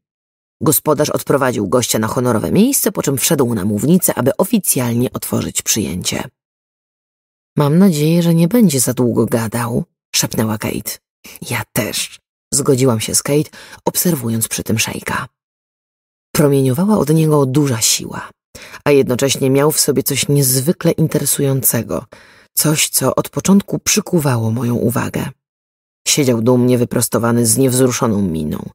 Gospodarz odprowadził gościa na honorowe miejsce, po czym wszedł na mównicę, aby oficjalnie otworzyć przyjęcie. Mam nadzieję, że nie będzie za długo gadał, szepnęła Kate. Ja też, zgodziłam się z Kate, obserwując przy tym szejka. Promieniowała od niego duża siła a jednocześnie miał w sobie coś niezwykle interesującego, coś, co od początku przykuwało moją uwagę. Siedział dumnie wyprostowany z niewzruszoną miną,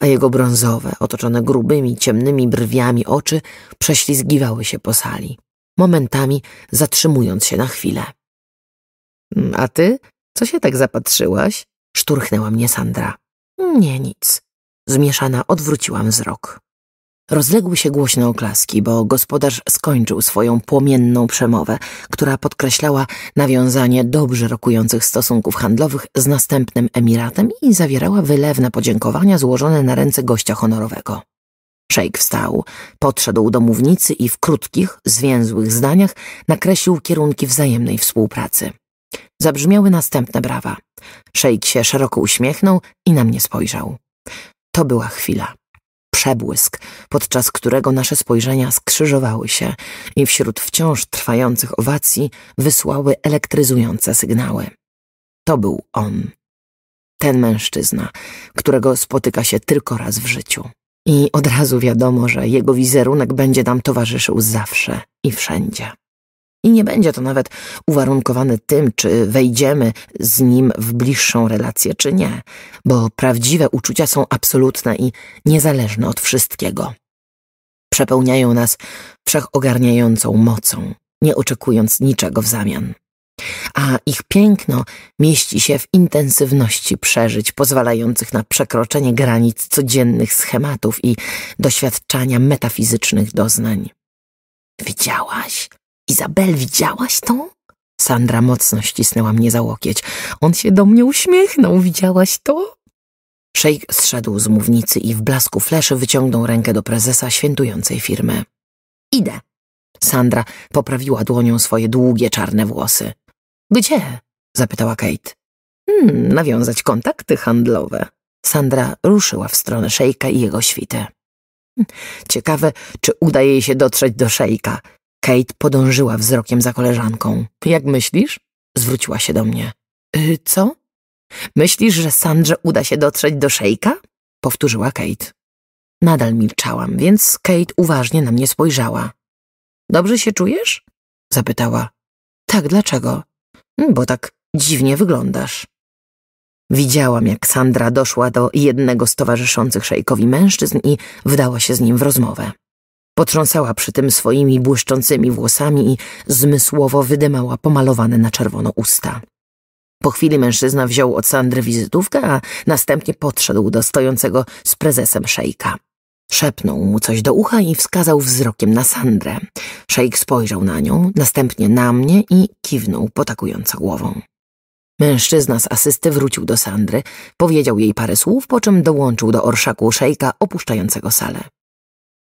a jego brązowe, otoczone grubymi, ciemnymi brwiami oczy prześlizgiwały się po sali, momentami zatrzymując się na chwilę. A ty? Co się tak zapatrzyłaś? Szturchnęła mnie Sandra. Nie nic. Zmieszana odwróciłam wzrok. Rozległy się głośne oklaski, bo gospodarz skończył swoją płomienną przemowę, która podkreślała nawiązanie dobrze rokujących stosunków handlowych z następnym emiratem i zawierała wylewne podziękowania złożone na ręce gościa honorowego. Szejk wstał, podszedł do mównicy i w krótkich, zwięzłych zdaniach nakreślił kierunki wzajemnej współpracy. Zabrzmiały następne brawa. Szejk się szeroko uśmiechnął i na mnie spojrzał. To była chwila przebłysk, podczas którego nasze spojrzenia skrzyżowały się i wśród wciąż trwających owacji wysłały elektryzujące sygnały. To był on. Ten mężczyzna, którego spotyka się tylko raz w życiu. I od razu wiadomo, że jego wizerunek będzie nam towarzyszył zawsze i wszędzie. I nie będzie to nawet uwarunkowane tym, czy wejdziemy z nim w bliższą relację, czy nie, bo prawdziwe uczucia są absolutne i niezależne od wszystkiego. Przepełniają nas wszechogarniającą mocą, nie oczekując niczego w zamian. A ich piękno mieści się w intensywności przeżyć pozwalających na przekroczenie granic codziennych schematów i doświadczania metafizycznych doznań. Widziałaś? Izabel, widziałaś to? Sandra mocno ścisnęła mnie za łokieć. On się do mnie uśmiechnął, widziałaś to? Szejk zszedł z mównicy i w blasku fleszy wyciągnął rękę do prezesa świętującej firmy. Idę. Sandra poprawiła dłonią swoje długie czarne włosy. Gdzie? zapytała Kate. Hmm, nawiązać kontakty handlowe. Sandra ruszyła w stronę szejka i jego świty. Hmm, ciekawe, czy uda jej się dotrzeć do szejka, Kate podążyła wzrokiem za koleżanką. Jak myślisz? Zwróciła się do mnie. Y, co? Myślisz, że Sandrze uda się dotrzeć do szejka? Powtórzyła Kate. Nadal milczałam, więc Kate uważnie na mnie spojrzała. Dobrze się czujesz? Zapytała. Tak, dlaczego? Mm, bo tak dziwnie wyglądasz. Widziałam, jak Sandra doszła do jednego z towarzyszących szejkowi mężczyzn i wdała się z nim w rozmowę. Potrząsała przy tym swoimi błyszczącymi włosami i zmysłowo wydymała pomalowane na czerwono usta. Po chwili mężczyzna wziął od Sandry wizytówkę, a następnie podszedł do stojącego z prezesem szejka. Szepnął mu coś do ucha i wskazał wzrokiem na Sandrę. Szejk spojrzał na nią, następnie na mnie i kiwnął potakująco głową. Mężczyzna z asysty wrócił do Sandry, powiedział jej parę słów, po czym dołączył do orszaku szejka opuszczającego salę.